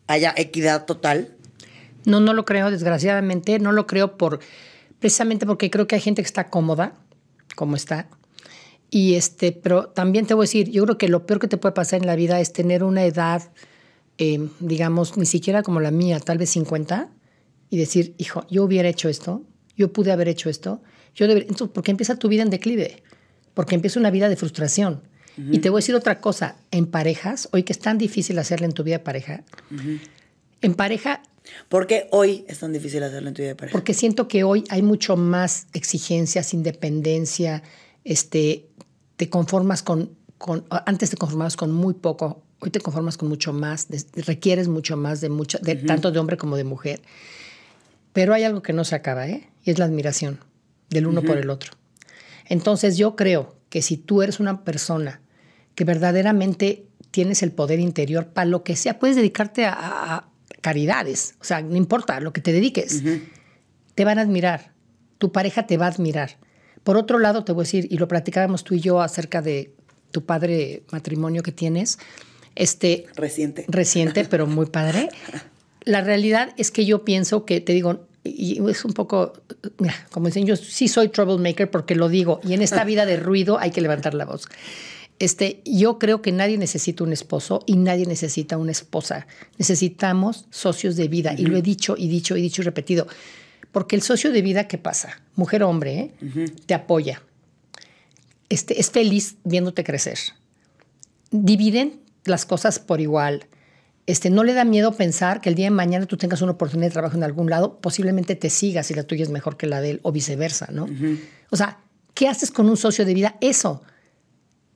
B: haya equidad total?
A: No, no lo creo, desgraciadamente. No lo creo por precisamente porque creo que hay gente que está cómoda, como está. Y este, pero también te voy a decir, yo creo que lo peor que te puede pasar en la vida es tener una edad Em, digamos, ni siquiera como la mía, tal vez 50, y decir, hijo, yo hubiera hecho esto, yo pude haber hecho esto, yo debería... Entonces, ¿por qué empieza tu vida en declive? Porque empieza una vida de frustración. Y te voy a decir otra cosa, en parejas, hoy que es tan difícil hacerla en tu vida de pareja, en pareja...
B: ¿Por qué hoy es tan difícil hacerla en tu vida de pareja? Porque
A: siento que hoy hay mucho más exigencias, independencia, este, te conformas con, antes te conformabas con muy poco Hoy te conformas con mucho más, requieres mucho más de, mucha, tanto de hombre como de mujer. Pero hay algo que no se acaba, ¿eh? Y es la admiración del uno por el otro. Entonces yo creo que si tú eres una persona que verdaderamente tienes el poder interior para lo que sea, puedes dedicarte a, caridades, o sea, no importa lo que te dediques, te van a admirar, tu pareja te va a admirar. Por otro lado, te voy a decir, y lo platicábamos tú y yo acerca de tu padre matrimonio que tienes, este, reciente. Reciente, pero muy padre. La realidad es que yo pienso que, te digo, y es un poco, mira, como dicen, yo sí soy troublemaker porque lo digo, y en esta vida de ruido hay que levantar la voz. Este, yo creo que nadie necesita un esposo y nadie necesita una esposa. Necesitamos socios de vida, y lo he dicho y dicho y dicho y repetido. Porque el socio de vida, ¿qué pasa? Mujer o hombre, ¿eh? te apoya. Este, es feliz viéndote crecer. Dividen las cosas por igual. Este, no le da miedo pensar que el día de mañana tú tengas una oportunidad de trabajo en algún lado, posiblemente te sigas y la tuya es mejor que la de él o viceversa, ¿no? O sea, ¿qué haces con un socio de vida? Eso.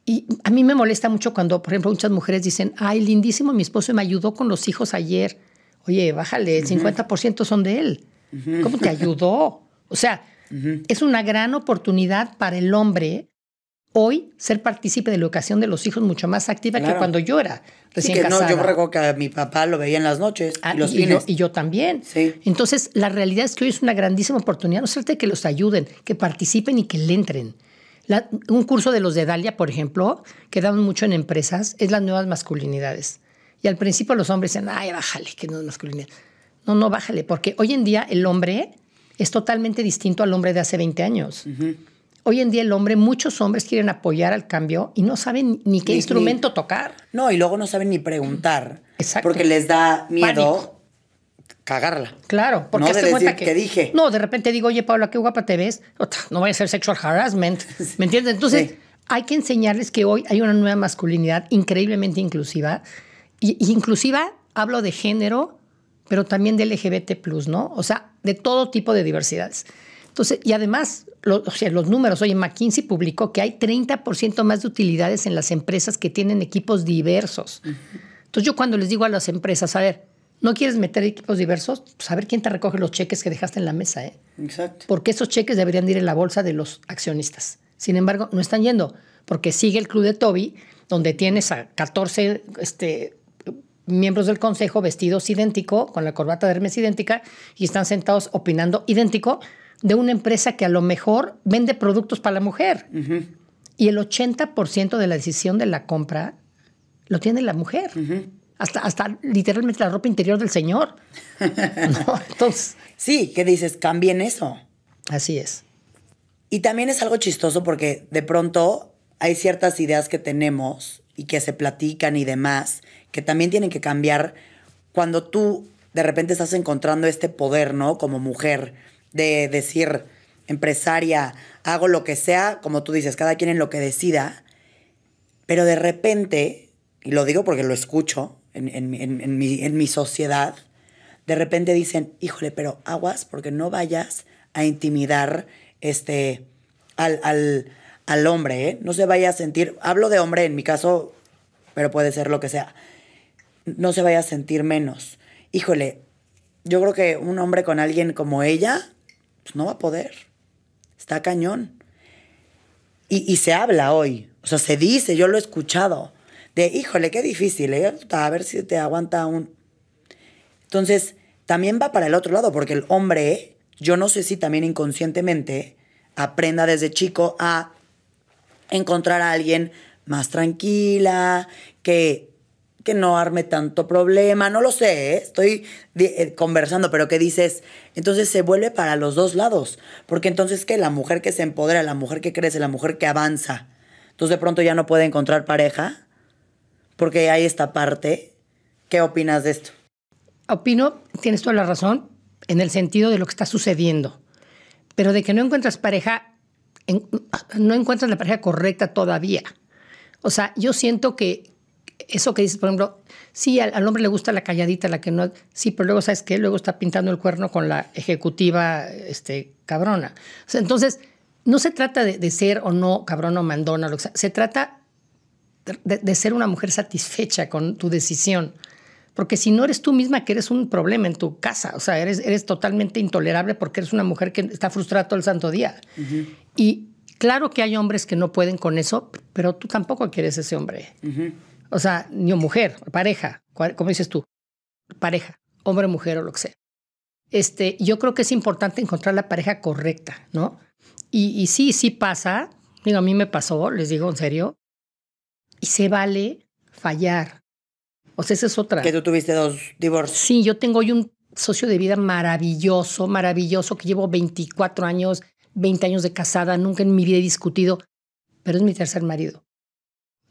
A: Y a mí me molesta mucho cuando, por ejemplo, muchas mujeres dicen, ay, lindísimo, mi esposo me ayudó con los hijos ayer. Oye, bájale, el 50% son de él. ¿Cómo te ayudó? O sea, es una gran oportunidad para el hombre hoy ser partícipe de la educación de los hijos mucho más activa que cuando yo era que No, yo recuerdo
B: que a mi papá lo veía en las noches ah, y los Yo, y yo también.
A: Entonces, la realidad es que hoy es una grandísima oportunidad, no solamente que los ayuden, que participen y que le entren. un curso de los de Dalia, por ejemplo, que dan mucho en empresas, es las nuevas masculinidades. Y al principio los hombres dicen, ay, bájale, que no es masculinidad. No, no, bájale, porque hoy en día el hombre es totalmente distinto al hombre de hace 20 años. Hoy en día el hombre, muchos hombres quieren apoyar al cambio y no saben ni qué instrumento
B: tocar. No, y luego no saben ni preguntar. Exacto. Porque les da miedo cagarla.
A: Claro, porque no de dije. No, de repente digo, oye, Paula, qué guapa te ves. No voy a hacer sexual harassment. [LAUGHS] ¿Me entiendes? Entonces, hay que enseñarles que hoy hay una nueva masculinidad increíblemente inclusiva. Y, inclusiva, hablo de género, pero también de LGBT, ¿no? O sea, de todo tipo de diversidades. Entonces, y además, los números, oye, McKinsey publicó que hay 30% más de utilidades en las empresas que tienen equipos diversos. Entonces, yo cuando les digo a las empresas, a ver, ¿no quieres meter equipos diversos? Pues a ver quién te recoge los cheques que dejaste en la mesa, ¿eh? Exacto. Porque esos cheques deberían ir en la bolsa de los accionistas. Sin embargo, no están yendo, porque sigue el club de Toby, donde tienes a 14 este, miembros del consejo vestidos idéntico, con la corbata de Hermes idéntica, y están sentados opinando idéntico, de una empresa que a lo mejor vende productos para la mujer. Y el 80% de la decisión de la compra lo tiene la mujer.
B: Hasta, hasta literalmente la ropa interior del señor. [LAUGHS] Entonces. Sí, que dices, cambien eso. Así es. Y también es algo chistoso porque de pronto hay ciertas ideas que tenemos y que se platican y demás, que también tienen que cambiar cuando tú de repente estás encontrando este poder, ¿no? Como mujer de decir empresaria, hago lo que sea, como tú dices, cada quien en lo que decida, pero de repente, y lo digo porque lo escucho en, mi, en mi sociedad, de repente dicen, híjole, pero aguas porque no vayas a intimidar este, al, hombre, ¿eh? no se vaya a sentir, hablo de hombre en mi caso, pero puede ser lo que sea, no se vaya a sentir menos. Híjole, yo creo que un hombre con alguien como ella pues no va a poder. Está cañón. Y, se habla hoy, o sea, se dice, yo lo he escuchado, de, híjole, qué difícil, ¿eh? a ver si te aguanta aún. Entonces, también va para el otro lado, porque el hombre, yo no sé si también inconscientemente, aprenda desde chico a encontrar a alguien más tranquila, que que no arme tanto problema, no lo sé, ¿eh? estoy eh, conversando, pero ¿qué dices? Entonces se vuelve para los dos lados, porque entonces que la mujer que se empodera, la mujer que crece, la mujer que avanza, entonces de pronto ya no puede encontrar pareja, porque hay esta parte. ¿Qué opinas de esto?
A: Opino, tienes toda la razón, en el sentido de lo que está sucediendo, pero de que no encuentras pareja, no encuentras la pareja correcta todavía. O sea, yo siento que, eso que dices, por ejemplo, sí, al, hombre le gusta la calladita, la que no. Sí, pero luego, ¿sabes qué? Luego está pintando el cuerno con la ejecutiva este, cabrona. entonces, no se trata de, ser o no cabrón o mandona, lo Se trata de, ser una mujer satisfecha con tu decisión. Porque si no eres tú misma que eres un problema en tu casa, o sea, eres, eres totalmente intolerable porque eres una mujer que está frustrada todo el santo día. Y claro que hay hombres que no pueden con eso, pero tú tampoco quieres ese hombre. O sea, ni mujer, pareja, como dices tú, pareja, hombre, mujer o lo que sea. Este, yo creo que es importante encontrar la pareja correcta, ¿no? Y, y sí, sí pasa, digo, a mí me pasó, les digo en serio, y se vale fallar. O sea, esa es otra. Que tú
B: tuviste dos divorcios.
A: Sí, yo tengo hoy un socio de vida maravilloso, maravilloso, que llevo 24 años, 20 años de casada, nunca en mi vida he discutido, pero es mi tercer marido.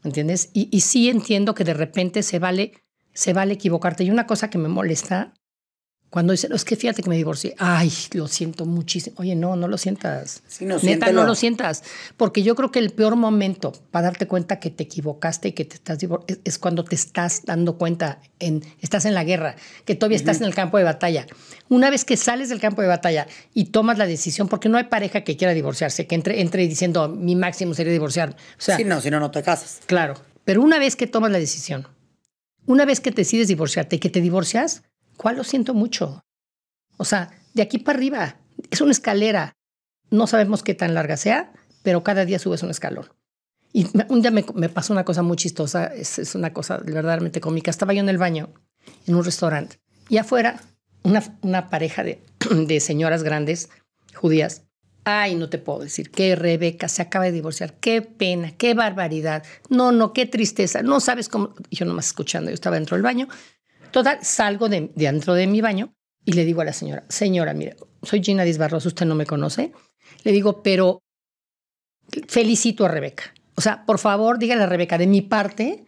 A: ¿Entiendes? Y, y sí entiendo que de repente se vale, se vale equivocarte. Y una cosa que me molesta cuando dice, es que fíjate que me divorcié, ay, lo siento muchísimo. Oye, no, no lo sientas. Sí, no, Neta, no lo sientas. Porque yo creo que el peor momento para darte cuenta que te equivocaste y que te estás es, es cuando te estás dando cuenta, en, estás en la guerra, que todavía estás en el campo de batalla. Una vez que sales del campo de batalla y tomas la decisión, porque no hay pareja que quiera divorciarse, que entre, entre diciendo, mi máximo sería divorciar. O sea, sí, no, si no, no te casas. Claro. Pero una vez que tomas la decisión, una vez que decides divorciarte y que te divorcias, ¿Cuál lo siento mucho? O sea, de aquí para arriba, es una escalera. No sabemos qué tan larga sea, pero cada día subes un escalón. Y un día me, pasó una cosa muy chistosa, es, una cosa verdaderamente cómica. Estaba yo en el baño, en un restaurante, y afuera una, pareja [CLEARS THROAT] de, señoras grandes, judías, Ay, no te puedo decir, qué Rebeca se acaba de divorciar, qué pena, qué barbaridad, no, no, qué tristeza, no sabes cómo. Yo nomás escuchando, yo estaba dentro del baño, Total, salgo de, dentro de mi baño y le digo a la señora, señora, mire, soy Gina Disbarros, usted no me conoce. Le digo, pero felicito a Rebeca. O sea, por favor, dígale a Rebeca de mi parte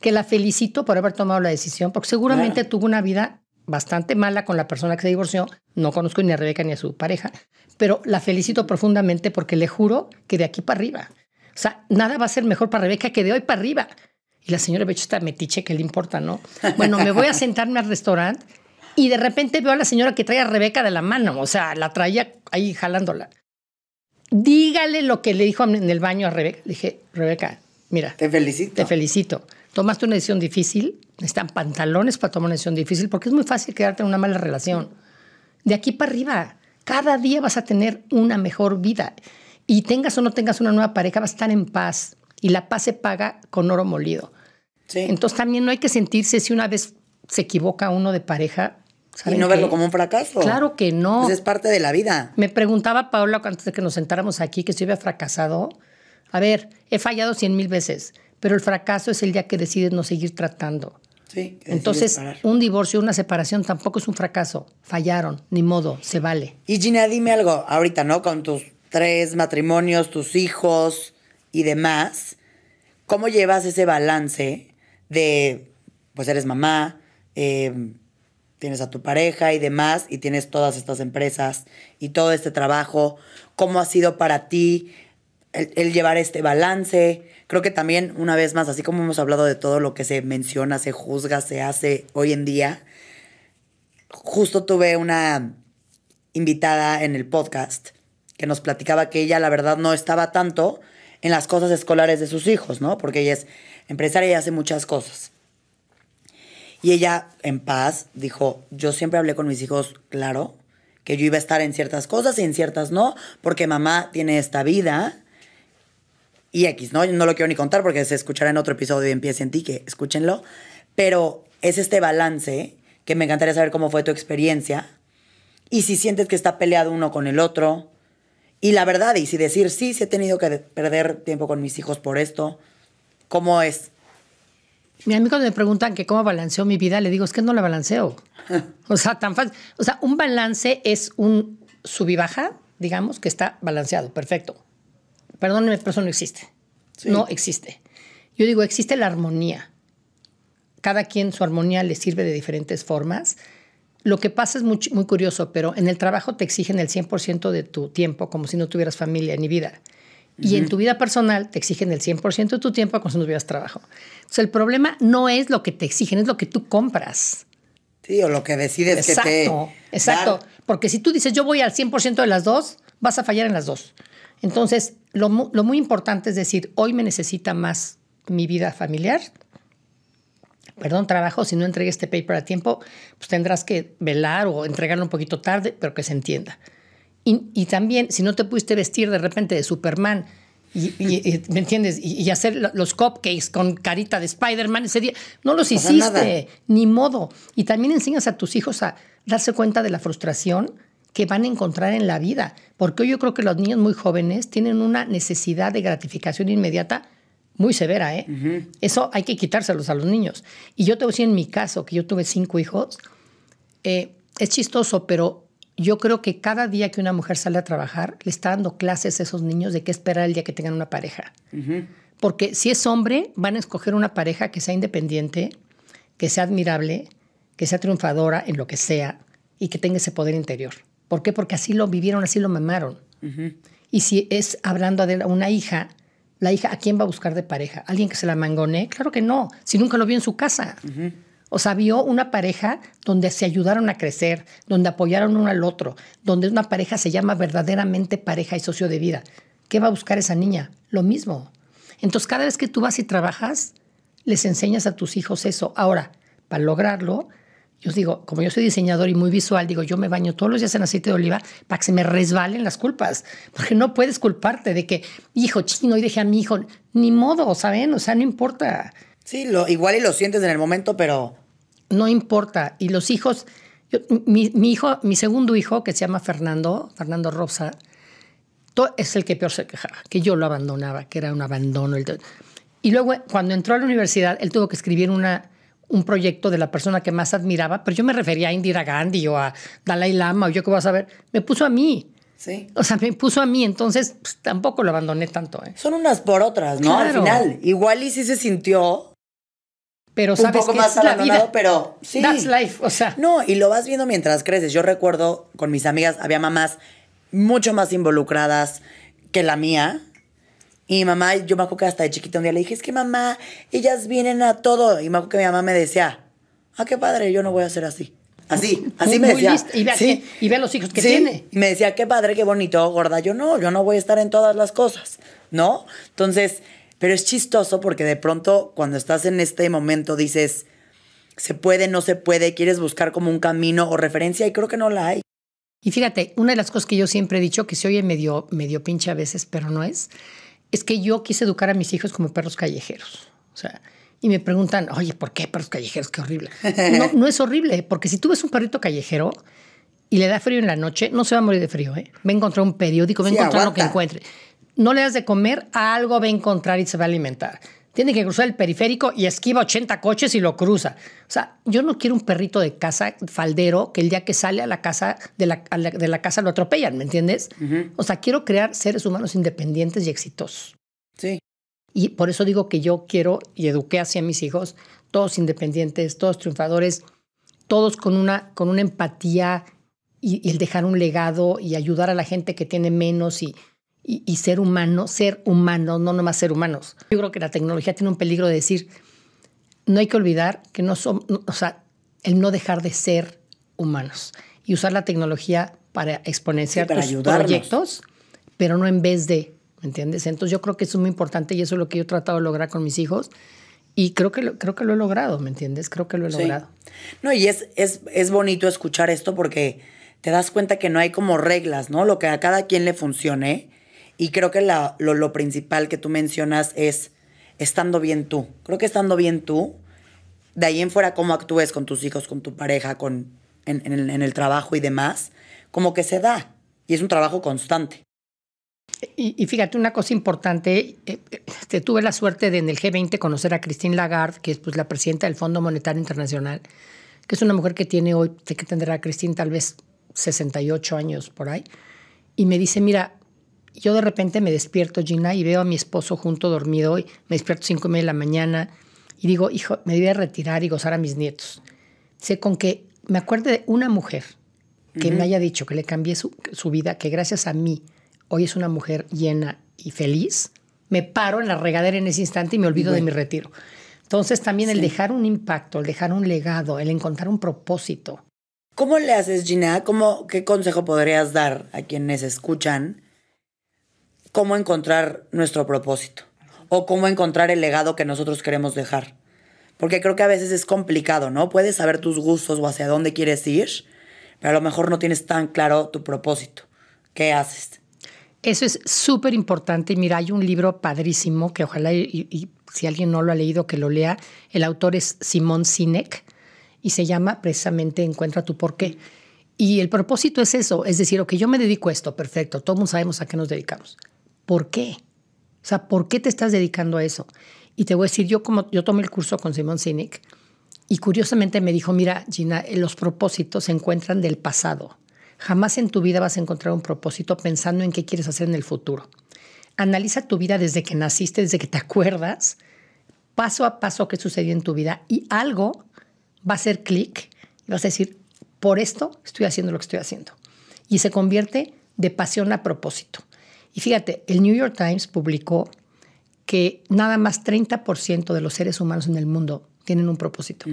A: que la felicito por haber tomado la decisión, porque seguramente tuvo una vida bastante mala con la persona que se divorció. No conozco ni a Rebeca ni a su pareja, pero la felicito profundamente porque le juro que de aquí para arriba. O sea, nada va a ser mejor para Rebeca que de hoy para arriba. Y la señora Becho me metiche, que le importa, no? Bueno, me voy a sentarme al restaurante y de repente veo a la señora que trae a Rebeca de la mano, o sea, la traía ahí jalándola. Dígale lo que le dijo en el baño a Rebeca. Le dije, Rebeca, mira. Te felicito. Te felicito. Tomaste una decisión difícil, están pantalones para tomar una decisión difícil, porque es muy fácil quedarte en una mala relación. De aquí para arriba, cada día vas a tener una mejor vida. Y tengas o no tengas una nueva pareja, vas a estar en paz y la paz se paga con oro molido. Sí. Entonces también no hay que sentirse si una vez se equivoca uno de pareja.
B: Y no verlo como un fracaso. Claro
A: que no. Pues es parte de la vida. Me preguntaba Paola antes de que nos sentáramos aquí que si había fracasado. A ver, he fallado cien mil veces, pero el fracaso es el día que decides no seguir tratando.
B: Sí, Entonces,
A: un divorcio, una separación tampoco es un fracaso. Fallaron, ni modo, se vale.
B: Y Gina, dime algo ahorita, ¿no? Con tus tres matrimonios, tus hijos, y demás, ¿cómo llevas ese balance de, pues eres mamá, eh, tienes a tu pareja y demás, y tienes todas estas empresas y todo este trabajo? ¿Cómo ha sido para ti el, llevar este balance. Creo que también, una vez más, así como hemos hablado de todo lo que se menciona, se juzga, se hace hoy en día, justo tuve una invitada en el podcast que nos platicaba que ella, la verdad, no estaba tanto en las cosas escolares de sus hijos, ¿no? Porque ella es empresaria y hace muchas cosas. Y ella, en paz, dijo, yo siempre hablé con mis hijos, claro, que yo iba a estar en ciertas cosas y en ciertas no, porque mamá tiene esta vida. Y X, ¿no? no lo quiero ni contar porque se escuchará en otro episodio y empiece en ti, que escúchenlo. Pero es este balance que me encantaría saber cómo fue tu experiencia. Y si sientes que está peleado uno con el otro, y la verdad, y si decir, sí, se he tenido que perder tiempo con mis hijos por esto, ¿cómo es? Mi cuando me preguntan que cómo balanceo mi
A: vida, le digo, es que no la balanceo. [LAUGHS] o sea, tan fácil. O sea, un balance es un sub y baja, digamos, que está balanceado, perfecto. Perdónenme, pero eso no existe. No existe. Yo digo, existe la armonía. Cada quien su armonía le sirve de diferentes formas lo que pasa es muy, curioso, pero en el trabajo te exigen el 100% de tu tiempo, como si no tuvieras familia ni vida. Y en tu vida personal te exigen el 100% de tu tiempo como si no tuvieras trabajo. Entonces, el problema no es lo que te exigen, es lo que tú compras.
B: Sí, o lo que decides exacto, que te... Exacto,
A: porque si tú dices yo voy al 100% de las dos, vas a fallar en las dos. Entonces, lo, lo muy importante es decir, hoy me necesita más mi vida familiar perdón, trabajo, si no entregué este paper a tiempo, pues tendrás que velar o entregarlo un poquito tarde, pero que se entienda. Y, también, si no te pudiste vestir de repente de Superman, y, ¿me entiendes? Y, hacer los cupcakes con carita de Spider-Man ese día, no los hiciste, ni modo. Y también enseñas a tus hijos a darse cuenta de la frustración que van a encontrar en la vida, porque yo creo que los niños muy jóvenes tienen una necesidad de gratificación inmediata muy severa, ¿eh? Eso hay que quitárselos a los niños. Y yo te voy a decir en mi caso, que yo tuve cinco hijos, eh, es chistoso, pero yo creo que cada día que una mujer sale a trabajar, le está dando clases a esos niños de qué esperar el día que tengan una pareja. Porque si es hombre, van a escoger una pareja que sea independiente, que sea admirable, que sea triunfadora en lo que sea y que tenga ese poder interior. ¿Por qué? Porque así lo vivieron, así lo mamaron. Y si es hablando de una hija, la hija, ¿a quién va a buscar de pareja? ¿Alguien que se la mangone? Claro que no, si nunca lo vio en su casa. O sea, vio una pareja donde se ayudaron a crecer, donde apoyaron uno al otro, donde una pareja se llama verdaderamente pareja y socio de vida. ¿Qué va a buscar esa niña? Lo mismo. Entonces, cada vez que tú vas y trabajas, les enseñas a tus hijos eso. Ahora, para lograrlo, yo digo, como yo soy diseñador y muy visual, digo, yo me baño todos los días en aceite de oliva para que se me resbalen las culpas, porque no puedes culparte de que, hijo chino, y dejé a mi hijo, ni modo, ¿saben? O sea, no importa.
B: Sí, lo, igual y lo sientes en el momento, pero...
A: No importa. Y los hijos, mi, mi, hijo, mi segundo hijo, que se llama Fernando, Fernando Rosa, es el que peor se quejaba, que yo lo abandonaba, que era un abandono. Y luego, cuando entró a la universidad, él tuvo que escribir una un proyecto de la persona que más admiraba, pero yo me refería a Indira Gandhi o a Dalai Lama o yo qué vas a ver, me puso a mí. Sí. O sea, me puso a mí, entonces pues, tampoco lo abandoné tanto. ¿eh?
B: Son unas por otras, ¿no? Al final, igual y sí se sintió pero sabes un poco que más es la vida. pero sí. That's life, o sea. No, y lo vas viendo mientras creces. Yo recuerdo con mis amigas, había mamás mucho más involucradas que la mía, y mi mamá, yo me acuerdo que hasta de chiquita un día le dije, es que mamá, ellas vienen a todo. Y me acuerdo que mi mamá me decía, ah, qué padre, yo no voy a ser así. Así, así me decía. y, ve sí. los hijos que tiene. Y me decía, qué padre, qué bonito, gorda. Yo no, yo no voy a estar en todas las cosas, ¿no? Entonces, pero es chistoso porque de pronto cuando estás en este momento dices, se puede, no se puede, quieres buscar como un camino o referencia y creo que no la hay. Y fíjate, una de las cosas
A: que yo siempre he dicho, que se oye medio, medio pinche a veces, pero no es, es que yo quise educar a mis hijos como perros callejeros. O sea, y me preguntan, oye, ¿por qué perros callejeros? Qué horrible. [LAUGHS] No, no es horrible, porque si tú ves un perrito callejero y le da frío en la noche, no se va a morir de frío. ¿eh? Va a encontrar un periódico, va a encontrar lo que encuentre. No le das de comer, algo va a encontrar y se va a alimentar. Tiene que cruzar el periférico y esquiva 80 coches y lo cruza. O sea, yo no quiero un perrito de casa faldero que el día que sale a la casa de la, de la casa lo atropellan, ¿me entiendes? O sea, quiero crear seres humanos independientes y exitosos. Sí. Y por eso digo que yo quiero y eduqué así a mis hijos, todos independientes, todos triunfadores, todos con una, con una empatía y el dejar un legado y ayudar a la gente que tiene menos y y, ser humano, ser humano, no nomás ser humanos. Yo creo que la tecnología tiene un peligro de decir, no hay que olvidar que no somos, o sea, el no dejar de ser humanos y usar la tecnología para exponenciar para tus proyectos, pero no en vez de, ¿me entiendes? Entonces yo creo que eso es muy importante y eso es lo que yo he tratado de lograr con mis hijos. Y creo que, lo, creo que lo he logrado, ¿me entiendes? Creo que lo he logrado.
B: No, y es, es, es bonito escuchar esto porque te das cuenta que no hay como reglas, ¿no? Lo que a cada quien le funcione y creo que lo, lo, principal que tú mencionas es estando bien tú. Creo que estando bien tú, de ahí en fuera cómo actúes con tus hijos, con tu pareja, con, en, en, el trabajo y demás, como que se da. Y es un trabajo constante.
A: Y, y, fíjate, una cosa importante, eh, este, tuve la suerte de en el G20 conocer a Christine Lagarde, que es pues, la presidenta del Fondo Monetario Internacional, que es una mujer que tiene hoy, que tendrá Christine tal vez 68 años por ahí, y me dice, mira, yo de repente me despierto, Gina, y veo a mi esposo junto dormido hoy. Me despierto cinco y media de la mañana y digo, hijo, me voy a retirar y gozar a mis nietos. Sé con que me acuerde de una mujer que me haya dicho que le cambié su, vida, que gracias a mí hoy es una mujer llena y feliz, me paro en la regadera en ese instante y me olvido de mi retiro. Entonces también el dejar un impacto, el dejar un legado, el encontrar un propósito.
B: ¿Cómo le haces, Gina? ¿Cómo, ¿Qué consejo podrías dar a quienes escuchan cómo encontrar nuestro propósito o cómo encontrar el legado que nosotros queremos dejar. Porque creo que a veces es complicado, ¿no? Puedes saber tus gustos o hacia dónde quieres ir, pero a lo mejor no tienes tan claro tu propósito. ¿Qué haces?
A: Eso es súper importante. Y mira, hay un libro padrísimo que ojalá, y, si alguien no lo ha leído, que lo lea. El autor es Simón Sinek y se llama precisamente Encuentra tu porqué. Y el propósito es eso, es decir, ok, yo me dedico a esto, perfecto, todos sabemos a qué nos dedicamos. ¿Por qué? O sea, ¿por qué te estás dedicando a eso? Y te voy a decir, yo como yo tomé el curso con Simón Sinek y curiosamente me dijo, mira, Gina, los propósitos se encuentran del pasado. Jamás en tu vida vas a encontrar un propósito pensando en qué quieres hacer en el futuro. Analiza tu vida desde que naciste, desde que te acuerdas, paso a paso qué sucedió en tu vida y algo va a hacer clic y vas a decir, por esto estoy haciendo lo que estoy haciendo. Y se convierte de pasión a propósito. Y fíjate, el New York Times publicó que nada más 30% de los seres humanos en el mundo tienen un propósito.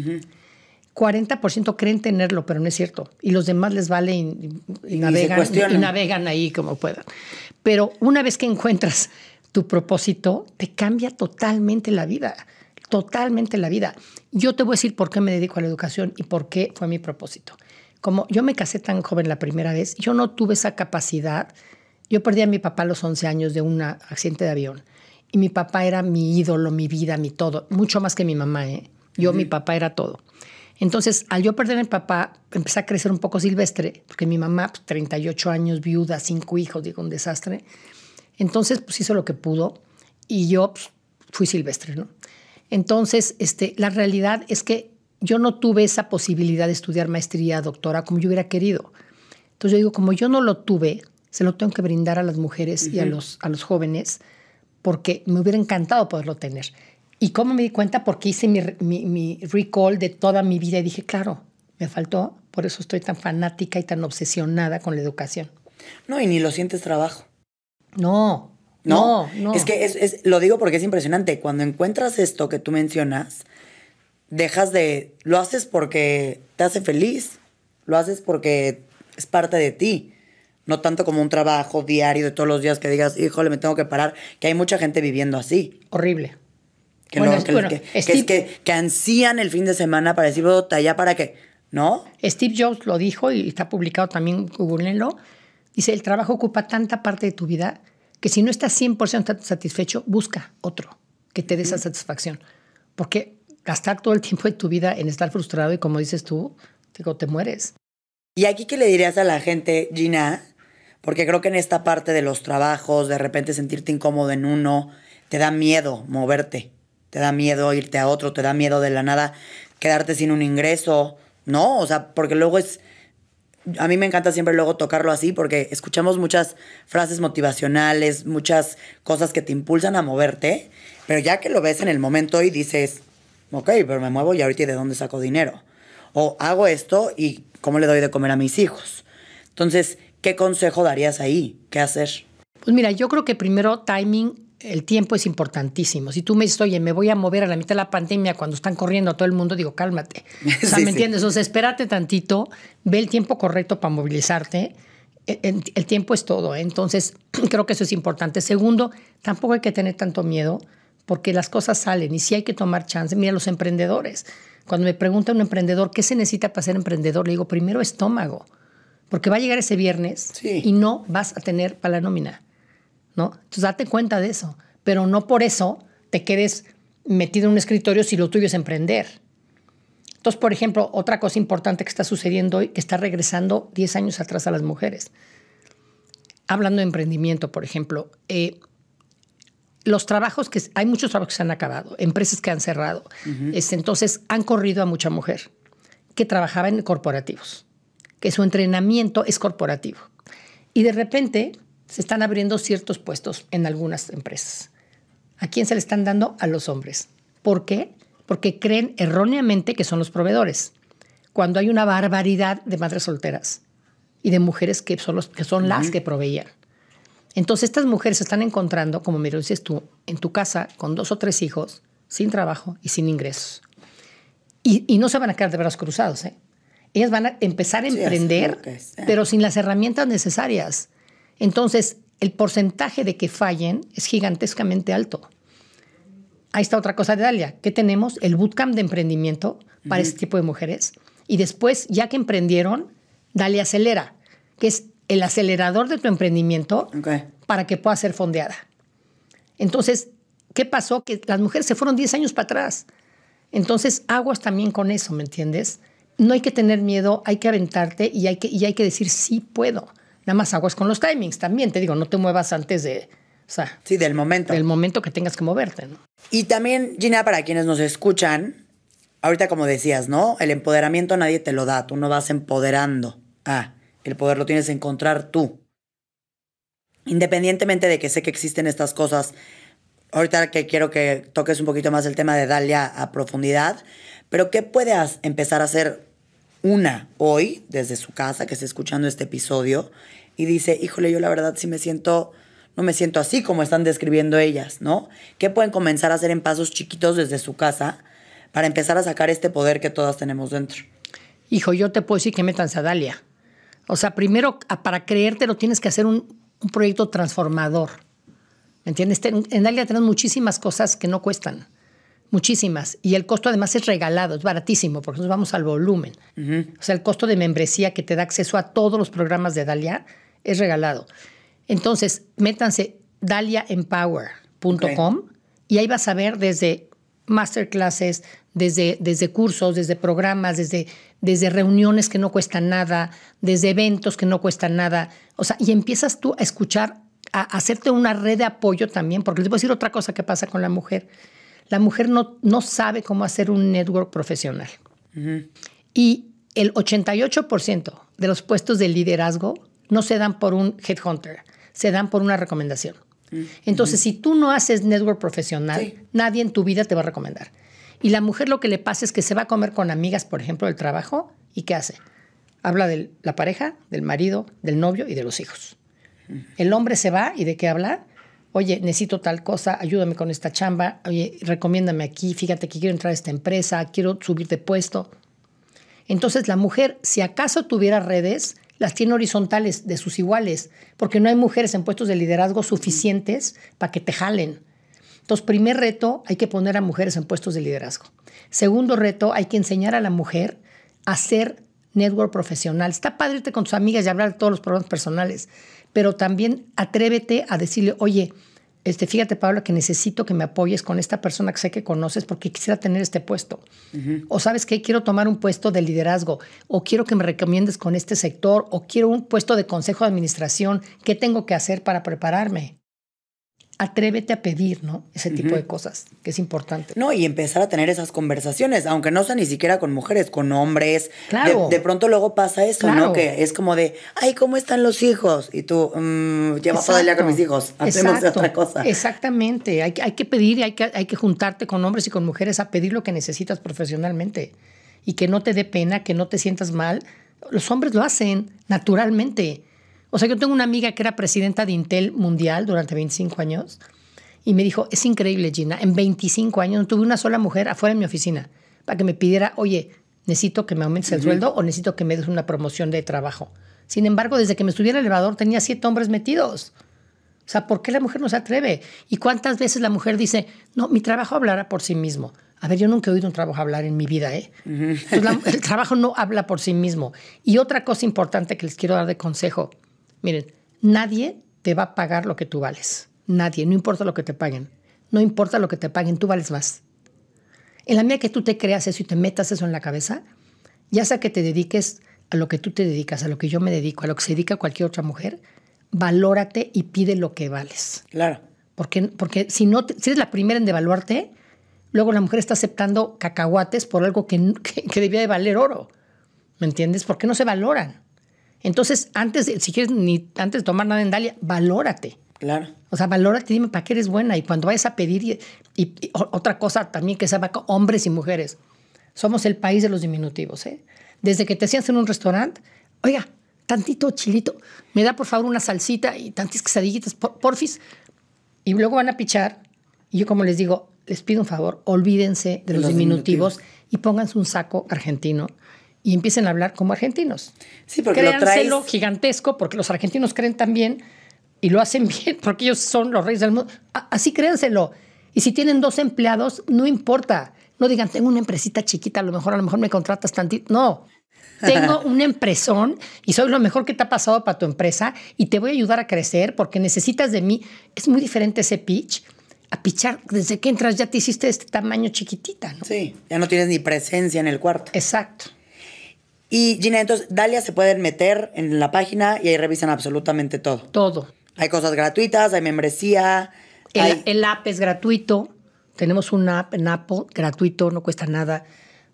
A: 40% creen tenerlo, pero no es cierto. Y los demás les vale y, navegan, y navegan ahí como puedan. Pero una vez que encuentras tu propósito, te cambia totalmente la vida. Totalmente la vida. Yo te voy a decir por qué me dedico a la educación y por qué fue mi propósito. Como yo me casé tan joven la primera vez, yo no tuve esa capacidad yo perdí a mi papá a los 11 años de un accidente de avión. Y mi papá era mi ídolo, mi vida, mi todo, mucho más que mi mamá. ¿eh? Yo, mi papá era todo. Entonces, al yo perder a mi papá, empecé a crecer un poco silvestre, porque mi mamá, 38 pues, años, viuda, cinco hijos, digo, un desastre. Entonces, pues hizo lo que pudo y yo pues, fui silvestre, ¿no? Entonces, este, la realidad es que yo no tuve esa posibilidad de estudiar maestría, doctora, como yo hubiera querido. Entonces, yo digo, como yo no lo tuve, se lo tengo que brindar a las mujeres y a los, a los jóvenes porque me hubiera encantado poderlo tener. ¿Y cómo me di cuenta? Porque hice mi, mi, recall de toda mi vida y dije, claro, me faltó, por eso estoy tan fanática y tan obsesionada con la educación.
B: No, y ni lo sientes trabajo. No, no, no. Es que es, lo digo porque es impresionante. Cuando encuentras esto que tú mencionas, dejas de, lo haces porque te hace feliz, lo haces porque es parte de ti no tanto como un trabajo diario de todos los días que digas, híjole, me tengo que parar, que hay mucha gente viviendo así. Horrible. Que no, es, que, es que, ansían el fin de semana para decir, ya para qué, ¿no? Steve Jobs lo dijo y está publicado también, googleenlo. Dice, el
A: trabajo ocupa tanta parte de tu vida que si no estás 100% satisfecho, busca otro que te dé esa satisfacción. Porque gastar todo el tiempo de tu vida en estar frustrado y como dices tú, te, te mueres.
B: ¿Y aquí qué le dirías a la gente, Gina, porque creo que en esta parte de los trabajos, de repente sentirte incómodo en uno, te da miedo moverte, te da miedo irte a otro, te da miedo de la nada quedarte sin un ingreso, ¿no? O sea, porque luego es... A mí me encanta siempre luego tocarlo así porque escuchamos muchas frases motivacionales, muchas cosas que te impulsan a moverte, pero ya que lo ves en el momento y dices, ok, pero me muevo y ahorita de dónde saco dinero? O hago esto y cómo le doy de comer a mis hijos. Entonces, ¿Qué consejo darías ahí? ¿Qué hacer?
A: Pues mira, yo creo que primero timing el tiempo es importantísimo. Si tú me dices, oye, me voy a mover a la mitad de la pandemia cuando están corriendo a todo el mundo, digo, cálmate. [LAUGHS] ¿me entiendes? O sea, espérate tantito, ve el tiempo correcto para movilizarte. E, el, tiempo es todo, ¿eh? entonces [CLEARS THROAT] creo que eso es importante. Segundo, tampoco hay que tener tanto miedo porque las cosas salen y si sí hay que tomar chance. Mira, los emprendedores, cuando me pregunta un emprendedor qué se necesita para ser emprendedor, le digo, primero estómago porque va a llegar ese viernes y no vas a tener para la nómina, ¿no? Entonces date cuenta de eso, pero no por eso te quedes metido en un escritorio si lo tuyo es emprender. Entonces, por ejemplo, otra cosa importante que está sucediendo hoy, que está regresando 10 años atrás a las mujeres. Hablando de emprendimiento, por ejemplo, eh, los trabajos que hay muchos trabajos que se han acabado, empresas que han cerrado, este, entonces han corrido a mucha mujer que trabajaba en corporativos que su entrenamiento es corporativo. Y de repente se están abriendo ciertos puestos en algunas empresas. ¿A quién se le están dando? A los hombres. ¿Por qué? Porque creen erróneamente que son los proveedores. Cuando hay una barbaridad de madres solteras y de mujeres que son, las que proveían. Entonces estas mujeres se están encontrando, como me lo dices tú, en tu casa con dos o tres hijos, sin trabajo y sin ingresos. Y, y no se van a quedar de brazos cruzados, ¿eh? ellas van a empezar a emprender, pero sin las herramientas necesarias. Entonces, el porcentaje de que fallen es gigantescamente alto. Ahí está otra cosa de Dalia. ¿Qué tenemos? El bootcamp de emprendimiento para este tipo de mujeres. Y después, ya que emprendieron, Dalia Acelera, que es el acelerador de tu emprendimiento para que pueda ser fondeada. Entonces, ¿qué pasó? Que las mujeres se fueron 10 años para atrás. Entonces, aguas también con eso, ¿me entiendes? no hay que tener miedo, hay que aventarte y hay que, hay que decir sí puedo. Nada más aguas con los timings también, te digo, no te muevas antes de, o sea, sí, del momento. Del momento que tengas que moverte,
B: Y también, Gina, para quienes nos escuchan, ahorita como decías, ¿no? El empoderamiento nadie te lo da, tú no vas empoderando. Ah, el poder lo tienes que encontrar tú. Independientemente de que sé que existen estas cosas, ahorita que quiero que toques un poquito más el tema de Dalia a profundidad, pero ¿qué puedes empezar a hacer una hoy desde su casa que está escuchando este episodio y dice, híjole, yo la verdad sí me siento, no me siento así como están describiendo ellas, ¿no? ¿Qué pueden comenzar a hacer en pasos chiquitos desde su casa para empezar a sacar este poder que todas tenemos dentro?
A: Hijo, yo te puedo decir que metan a Dalia. O sea, primero, para creértelo tienes que hacer un, un proyecto transformador. ¿Me entiendes? En Dalia tenemos muchísimas cosas que no cuestan. Muchísimas. Y el costo además es regalado, es baratísimo, porque nos vamos al volumen. O sea, el costo de membresía que te da acceso a todos los programas de Dalia es regalado. Entonces, métanse daliaempower.com y ahí vas a ver desde masterclasses, desde, desde cursos, desde programas, desde, desde reuniones que no cuestan nada, desde eventos que no cuestan nada. O sea, y empiezas tú a escuchar, a hacerte una red de apoyo también, porque les voy a decir otra cosa que pasa con la mujer la mujer no, no sabe cómo hacer un network profesional. Y el 88% de los puestos de liderazgo no se dan por un headhunter, se dan por una recomendación. Entonces, si tú no haces network profesional, nadie en tu vida te va a recomendar. Y la mujer lo que le pasa es que se va a comer con amigas, por ejemplo, del trabajo, ¿y qué hace? Habla de la pareja, del marido, del novio y de los hijos. El hombre se va y de qué habla? oye, necesito tal cosa, ayúdame con esta chamba, oye, recomiéndame aquí, fíjate que quiero entrar a esta empresa, quiero subir de puesto. Entonces la mujer, si acaso tuviera redes, las tiene horizontales de sus iguales, porque no hay mujeres en puestos de liderazgo suficientes para que te jalen. Entonces, primer reto, hay que poner a mujeres en puestos de liderazgo. Segundo reto, hay que enseñar a la mujer a ser network profesional. Está padre irte con tus amigas y hablar de todos los problemas personales, pero también atrévete a decirle, oye, este, fíjate, Pablo, que necesito que me apoyes con esta persona que sé que conoces porque quisiera tener este puesto. O sabes qué? quiero tomar un puesto de liderazgo, o quiero que me recomiendes con este sector, o quiero un puesto de consejo de administración. ¿Qué tengo que hacer para prepararme? atrévete a pedir, ¿no? Ese tipo de cosas, que es importante.
B: No, y empezar a tener esas conversaciones, aunque no sea ni siquiera con mujeres, con hombres. Claro. De, pronto luego pasa eso, ¿no? Que es como de, ay, ¿cómo están los hijos? Y tú, mmm, llevas todo el día con mis hijos, hacemos otra cosa.
A: Exactamente, hay, hay que pedir y hay que, hay que juntarte con hombres y con mujeres a pedir lo que necesitas profesionalmente. Y que no te dé pena, que no te sientas mal. Los hombres lo hacen naturalmente o sea, yo tengo una amiga que era presidenta de Intel Mundial durante 25 años y me dijo, es increíble Gina, en 25 años no tuve una sola mujer afuera de mi oficina para que me pidiera, oye, necesito que me aumentes el sueldo o necesito que me des una promoción de trabajo. Sin embargo, desde que me subí al elevador tenía siete hombres metidos. O sea, ¿por qué la mujer no se atreve? ¿Y cuántas veces la mujer dice, no, mi trabajo hablará por sí mismo? A ver, yo nunca he oído un trabajo hablar en mi vida, ¿eh?
B: el
A: trabajo no habla por sí mismo. Y otra cosa importante que les quiero dar de consejo, Miren, nadie te va a pagar lo que tú vales. Nadie, no importa lo que te paguen. No importa lo que te paguen, tú vales más. En la medida que tú te creas eso y te metas eso en la cabeza, ya sea que te dediques a lo que tú te dedicas, a lo que yo me dedico, a lo que se dedica cualquier otra mujer, valórate y pide lo que vales. Claro. Porque, porque si, no si eres la primera en devaluarte, luego la mujer está aceptando cacahuates por algo que, que debía de valer oro. ¿Me entiendes? Porque no se valoran. Entonces, antes, de, si quieres, ni antes de tomar nada en Dalia, valórate. Claro. O sea, valórate, dime para qué eres buena. Y cuando vayas a pedir, y, otra cosa también que se va hombres y mujeres. Somos el país de los diminutivos. ¿eh? Desde que te sientas en un restaurante, oiga, tantito chilito, me da por favor una salsita y tantas quesadillitas, porfis. Y luego van a pichar. Y yo, como les digo, les pido un favor, olvídense de, los, diminutivos, diminutivos, y pónganse un saco argentino y empiecen a hablar como argentinos. Sí, porque Créanselo lo gigantesco, porque los argentinos creen también y lo hacen [LAUGHS] bien, porque ellos son los reyes del mundo. Así créanselo. Y si tienen dos empleados, no importa. No digan, tengo una empresita chiquita, a lo mejor, a lo mejor me contratas tantito. No. [LAUGHS] Tengo una empresón y soy lo mejor que te ha pasado para tu empresa y te voy a ayudar a crecer porque necesitas de mí. Es muy diferente ese pitch a pichar. Desde que entras ya te hiciste de este tamaño chiquitita, ¿no? Sí,
B: ya no tienes ni presencia en el cuarto. Exacto. Y Gina, entonces, Dalia se pueden meter en la página y ahí revisan absolutamente todo. Todo. Hay cosas gratuitas, hay membresía. El, app es gratuito.
A: Tenemos un app en Apple gratuito, no cuesta nada.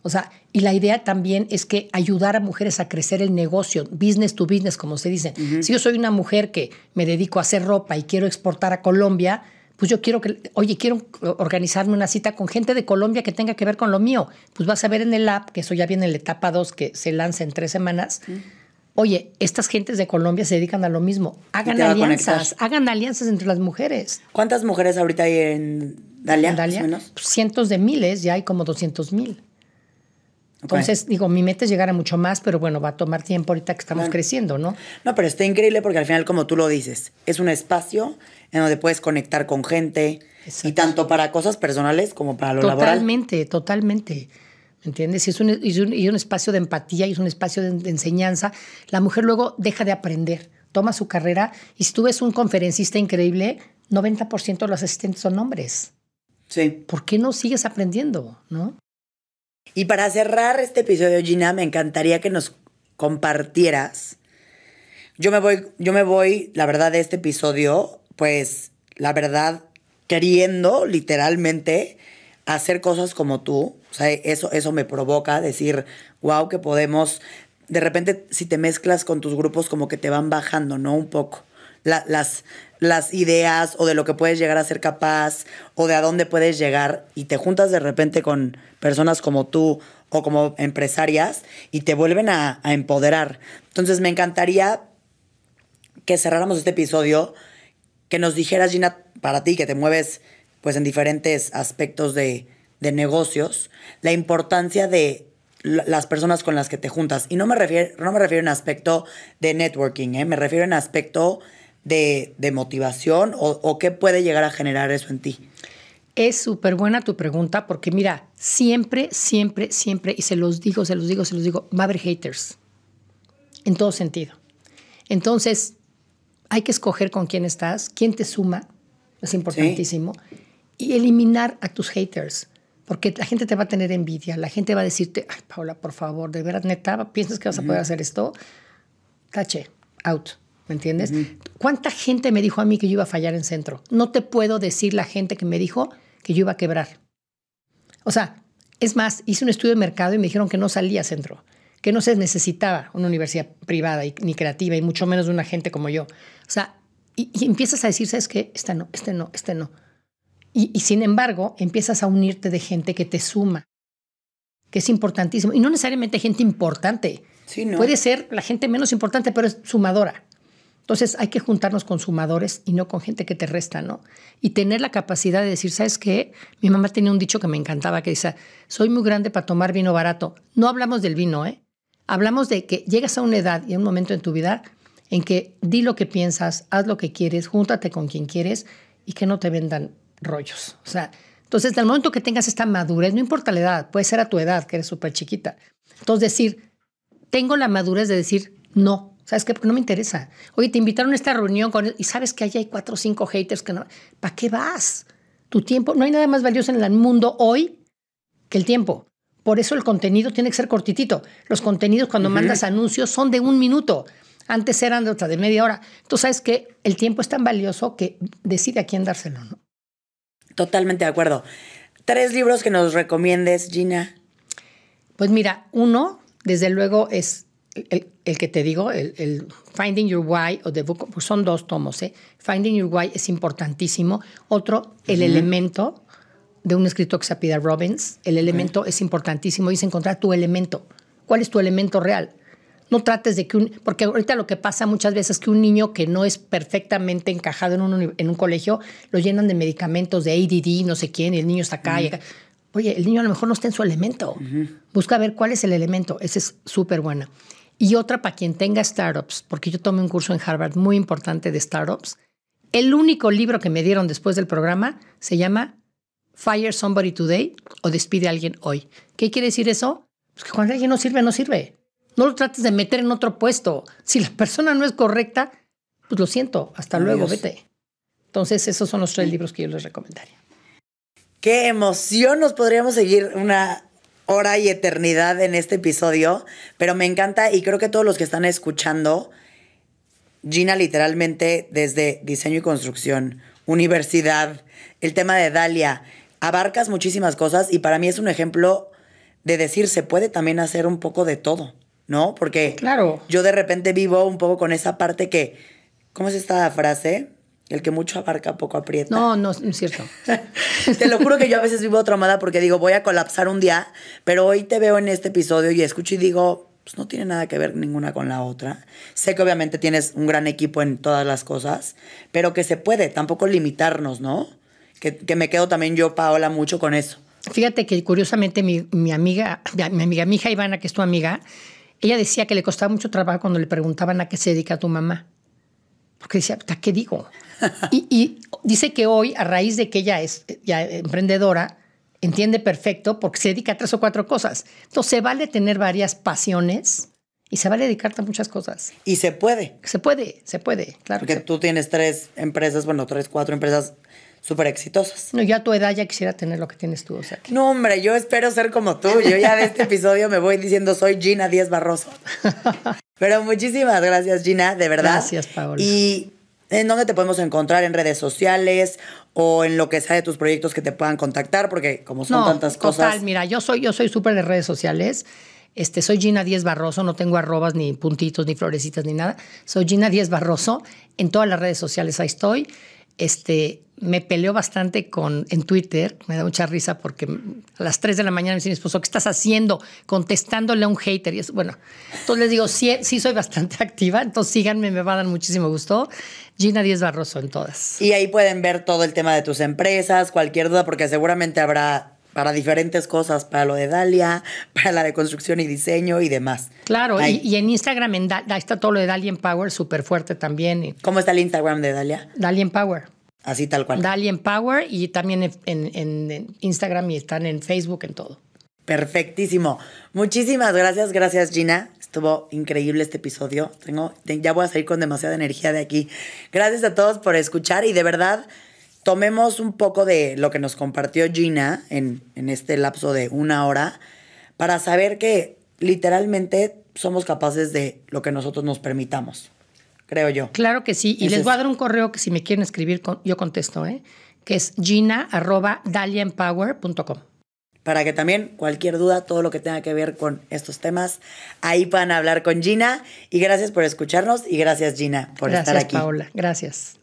A: O sea, y la idea también es que ayudar a mujeres a crecer el negocio, business to business, como se dice. Si yo soy una mujer que me dedico a hacer ropa y quiero exportar a Colombia, pues yo quiero que, oye, quiero organizarme una cita con gente de Colombia que tenga que ver con lo mío. Pues vas a ver en el app, que eso ya viene en la etapa 2 que se lanza en tres semanas. Oye, estas gentes de Colombia se dedican a lo mismo. Hagan alianzas, hagan alianzas entre las mujeres.
B: ¿Cuántas mujeres ahorita hay en Dalia? Pues
A: cientos de miles, ya hay como 200 mil. Entonces, digo, mi meta es llegar a mucho más, pero bueno, va a tomar tiempo ahorita que estamos creciendo, ¿no?
B: No, pero está increíble porque al final, como tú lo dices, es un espacio en donde puedes conectar con gente. Y tanto para cosas personales como para lo laboral.
A: Totalmente, totalmente. ¿Me entiendes? Y es, un, un, espacio de empatía y es un espacio de, enseñanza. La mujer luego deja de aprender, toma su carrera y si tú ves un conferencista increíble, 90% de los asistentes son hombres. Sí. ¿Por qué no sigues aprendiendo? ¿no?
B: Y para cerrar este episodio, Gina, me encantaría que nos compartieras. Yo me voy, yo me voy, la verdad, de este episodio pues la verdad, queriendo literalmente hacer cosas como tú. O sea, eso, eso me provoca decir, wow, que podemos. De repente, si te mezclas con tus grupos, como que te van bajando, ¿no? Un poco. las, las ideas o de lo que puedes llegar a ser capaz o de a dónde puedes llegar y te juntas de repente con personas como tú o como empresarias y te vuelven a empoderar. Entonces me encantaría que cerráramos este episodio que nos dijeras, Gina, para ti que te mueves pues en diferentes aspectos de, negocios, la importancia de las personas con las que te juntas. Y no me refiero, no me refiero en aspecto de networking, ¿eh? me refiero en aspecto de, motivación o, o, qué puede llegar a generar eso en ti. Es súper
A: buena tu pregunta porque mira, siempre, siempre, siempre, y se los digo, se los digo, se los digo, va a haber haters en todo sentido. Entonces, hay que escoger con quién estás, quién te suma, es importantísimo, y eliminar a tus haters, porque la gente te va a tener envidia, la gente va a decirte, ay Paula, por favor, de verdad, neta, ¿piensas que vas a poder hacer esto? Tache, out. ¿Me entiendes? ¿Cuánta gente me dijo a mí que yo iba a fallar en centro? No te puedo decir la gente que me dijo que yo iba a quebrar. O sea, es más, hice un estudio de mercado y me dijeron que no salía centro, que no se necesitaba una universidad privada ni creativa y mucho menos de una gente como yo. O sea, y, empiezas a decir, ¿sabes qué? Este no, este no, este no. Y, sin embargo, empiezas a unirte de gente que te suma, que es importantísimo. Y no necesariamente gente importante. Sí, Puede ser la gente menos importante, pero es sumadora. Entonces hay que juntarnos con sumadores y no con gente que te resta, ¿no? Y tener la capacidad de decir, ¿sabes qué? Mi mamá tenía un dicho que me encantaba que decía, soy muy grande para tomar vino barato. No hablamos del vino, ¿eh? Hablamos de que llegas a una edad y a un momento en tu vida en que di lo que piensas, haz lo que quieres, júntate con quien quieres y que no te vendan rollos. O sea, entonces, del momento que tengas esta madurez, no importa la edad, puede ser a tu edad, que eres súper chiquita. Entonces, decir, tengo la madurez de decir no. ¿Sabes qué? Porque no me interesa. Oye, te invitaron a esta reunión con y sabes que allá hay cuatro o cinco haters que no. ¿Para qué vas? Tu tiempo, no hay nada más valioso en el mundo hoy que el tiempo. Por eso el contenido tiene que ser cortitito. Los contenidos cuando mandas anuncios son de un minuto. Antes eran de otra de media hora. Tú sabes que el tiempo es tan valioso que decide a quién dárselo, ¿no?
B: Totalmente de acuerdo. Tres libros que nos recomiendes, Gina.
A: Pues mira, uno, desde luego, es el, que te digo, el, Finding Your Why o The Book, pues son dos tomos, ¿eh? Finding Your Why es importantísimo. Otro, El Elemento, de un escritor que se Peter Robbins. El elemento es importantísimo Dice encontrar tu elemento. ¿Cuál es tu elemento real? No trates de que un, porque ahorita lo que pasa muchas veces es que un niño que no es perfectamente encajado en un, en un colegio, lo llenan de medicamentos de ADD, no sé quién, y el niño está acá Oye, el niño a lo mejor no está en su elemento. Busca ver cuál es el elemento. Ese es súper bueno. Y otra para quien tenga startups, porque yo tomé un curso en Harvard muy importante de startups. El único libro que me dieron después del programa se llama Fire Somebody Today o Despide a alguien hoy. ¿Qué quiere decir eso? Pues que cuando alguien no sirve, no sirve. No lo trates de meter en otro puesto. Si la persona no es correcta, pues lo siento, hasta luego, vete. Entonces, esos son los tres libros que yo les recomendaría.
B: Qué emoción, nos podríamos seguir una hora y eternidad en este episodio, pero me encanta y creo que todos los que están escuchando, Gina literalmente desde diseño y construcción, universidad, el tema de Dalia, abarcas muchísimas cosas y para mí es un ejemplo de decir, se puede también hacer un poco de todo. ¿no? Porque claro. yo de repente vivo un poco con esa parte que, ¿cómo es esta frase? El que mucho abarca, poco aprieta. No,
A: no, es cierto.
B: [LAUGHS] te lo juro que yo a veces vivo traumada porque digo, voy a colapsar un día, pero hoy te veo en este episodio y escucho y digo, pues no tiene nada que ver ninguna con la otra. Sé que obviamente tienes un gran equipo en todas las cosas, pero que se puede, tampoco limitarnos, ¿no? Que, me quedo también yo, Paola, mucho con eso.
A: Fíjate que curiosamente mi, mi amiga, mi amiga, mi hija Ivana, que es tu amiga, ella decía que le costaba mucho trabajo cuando le preguntaban a qué se dedica tu mamá. Porque decía, ¿qué digo? [LAUGHS] y, dice que hoy, a raíz de que ella es ya emprendedora, entiende perfecto porque se dedica a tres o cuatro cosas. Entonces, se vale tener varias pasiones y se vale dedicarte a muchas cosas.
B: Y se puede. Se puede, se puede, claro. Porque tú tienes tres empresas, bueno, tres, cuatro empresas súper exitosas.
A: No, ya a tu edad ya quisiera tener lo que tienes tú, o sea.
B: No, hombre, yo espero ser como tú. Yo ya de este [LAUGHS] episodio me voy diciendo soy Gina Díez Barroso. [LAUGHS] Pero muchísimas gracias, Gina, de verdad. Gracias, Paola. Y ¿En eh, dónde te podemos encontrar? ¿En redes sociales? ¿O en lo que sea de tus proyectos que te puedan contactar? Porque como son tantas cosas... Total,
A: mira, yo soy yo soy súper de redes sociales. Este, soy Gina Díez Barroso, no tengo arrobas, ni puntitos, ni florecitas, ni nada. Soy Gina Díez Barroso. En todas las redes sociales ahí estoy este, me peleó bastante con, en Twitter, me da mucha risa porque a las 3 de la mañana me dice mi esposo, ¿qué estás haciendo? Contestándole a un hater. Y es, bueno, entonces les digo, sí, sí soy bastante [LAUGHS] activa, entonces síganme, me va a dar muchísimo gusto. Gina Díez Barroso en todas.
B: Y ahí pueden ver todo el tema de tus empresas, cualquier duda, porque seguramente habrá para diferentes cosas, para lo de Dalia, [LAUGHS] para la de construcción y diseño y demás.
A: Claro, y, en Instagram en está todo lo de Dalia Power súper fuerte también. ¿Cómo está el Instagram de Dalia? Dalia Power
B: Así tal cual. Dalia
A: Power y también en, en Instagram
B: y están en Facebook, en todo. Perfectísimo. Muchísimas gracias, gracias Gina. Estuvo increíble este episodio. Tengo, ya voy a salir con demasiada energía de aquí. Gracias a todos por escuchar y de verdad tomemos un poco de lo que nos compartió Gina en, en este lapso de una hora para saber que literalmente somos capaces de lo que nosotros nos permitamos, creo yo. Claro que sí. Y les voy a
A: dar un correo que si me quieren escribir, yo contesto, ¿eh? que es Gina@dalianpower.com.
B: Para que también cualquier duda, todo lo que tenga que ver con estos temas, ahí puedan hablar con Gina. Y gracias por escucharnos y gracias Gina por estar aquí. Gracias,
A: Paola. Gracias.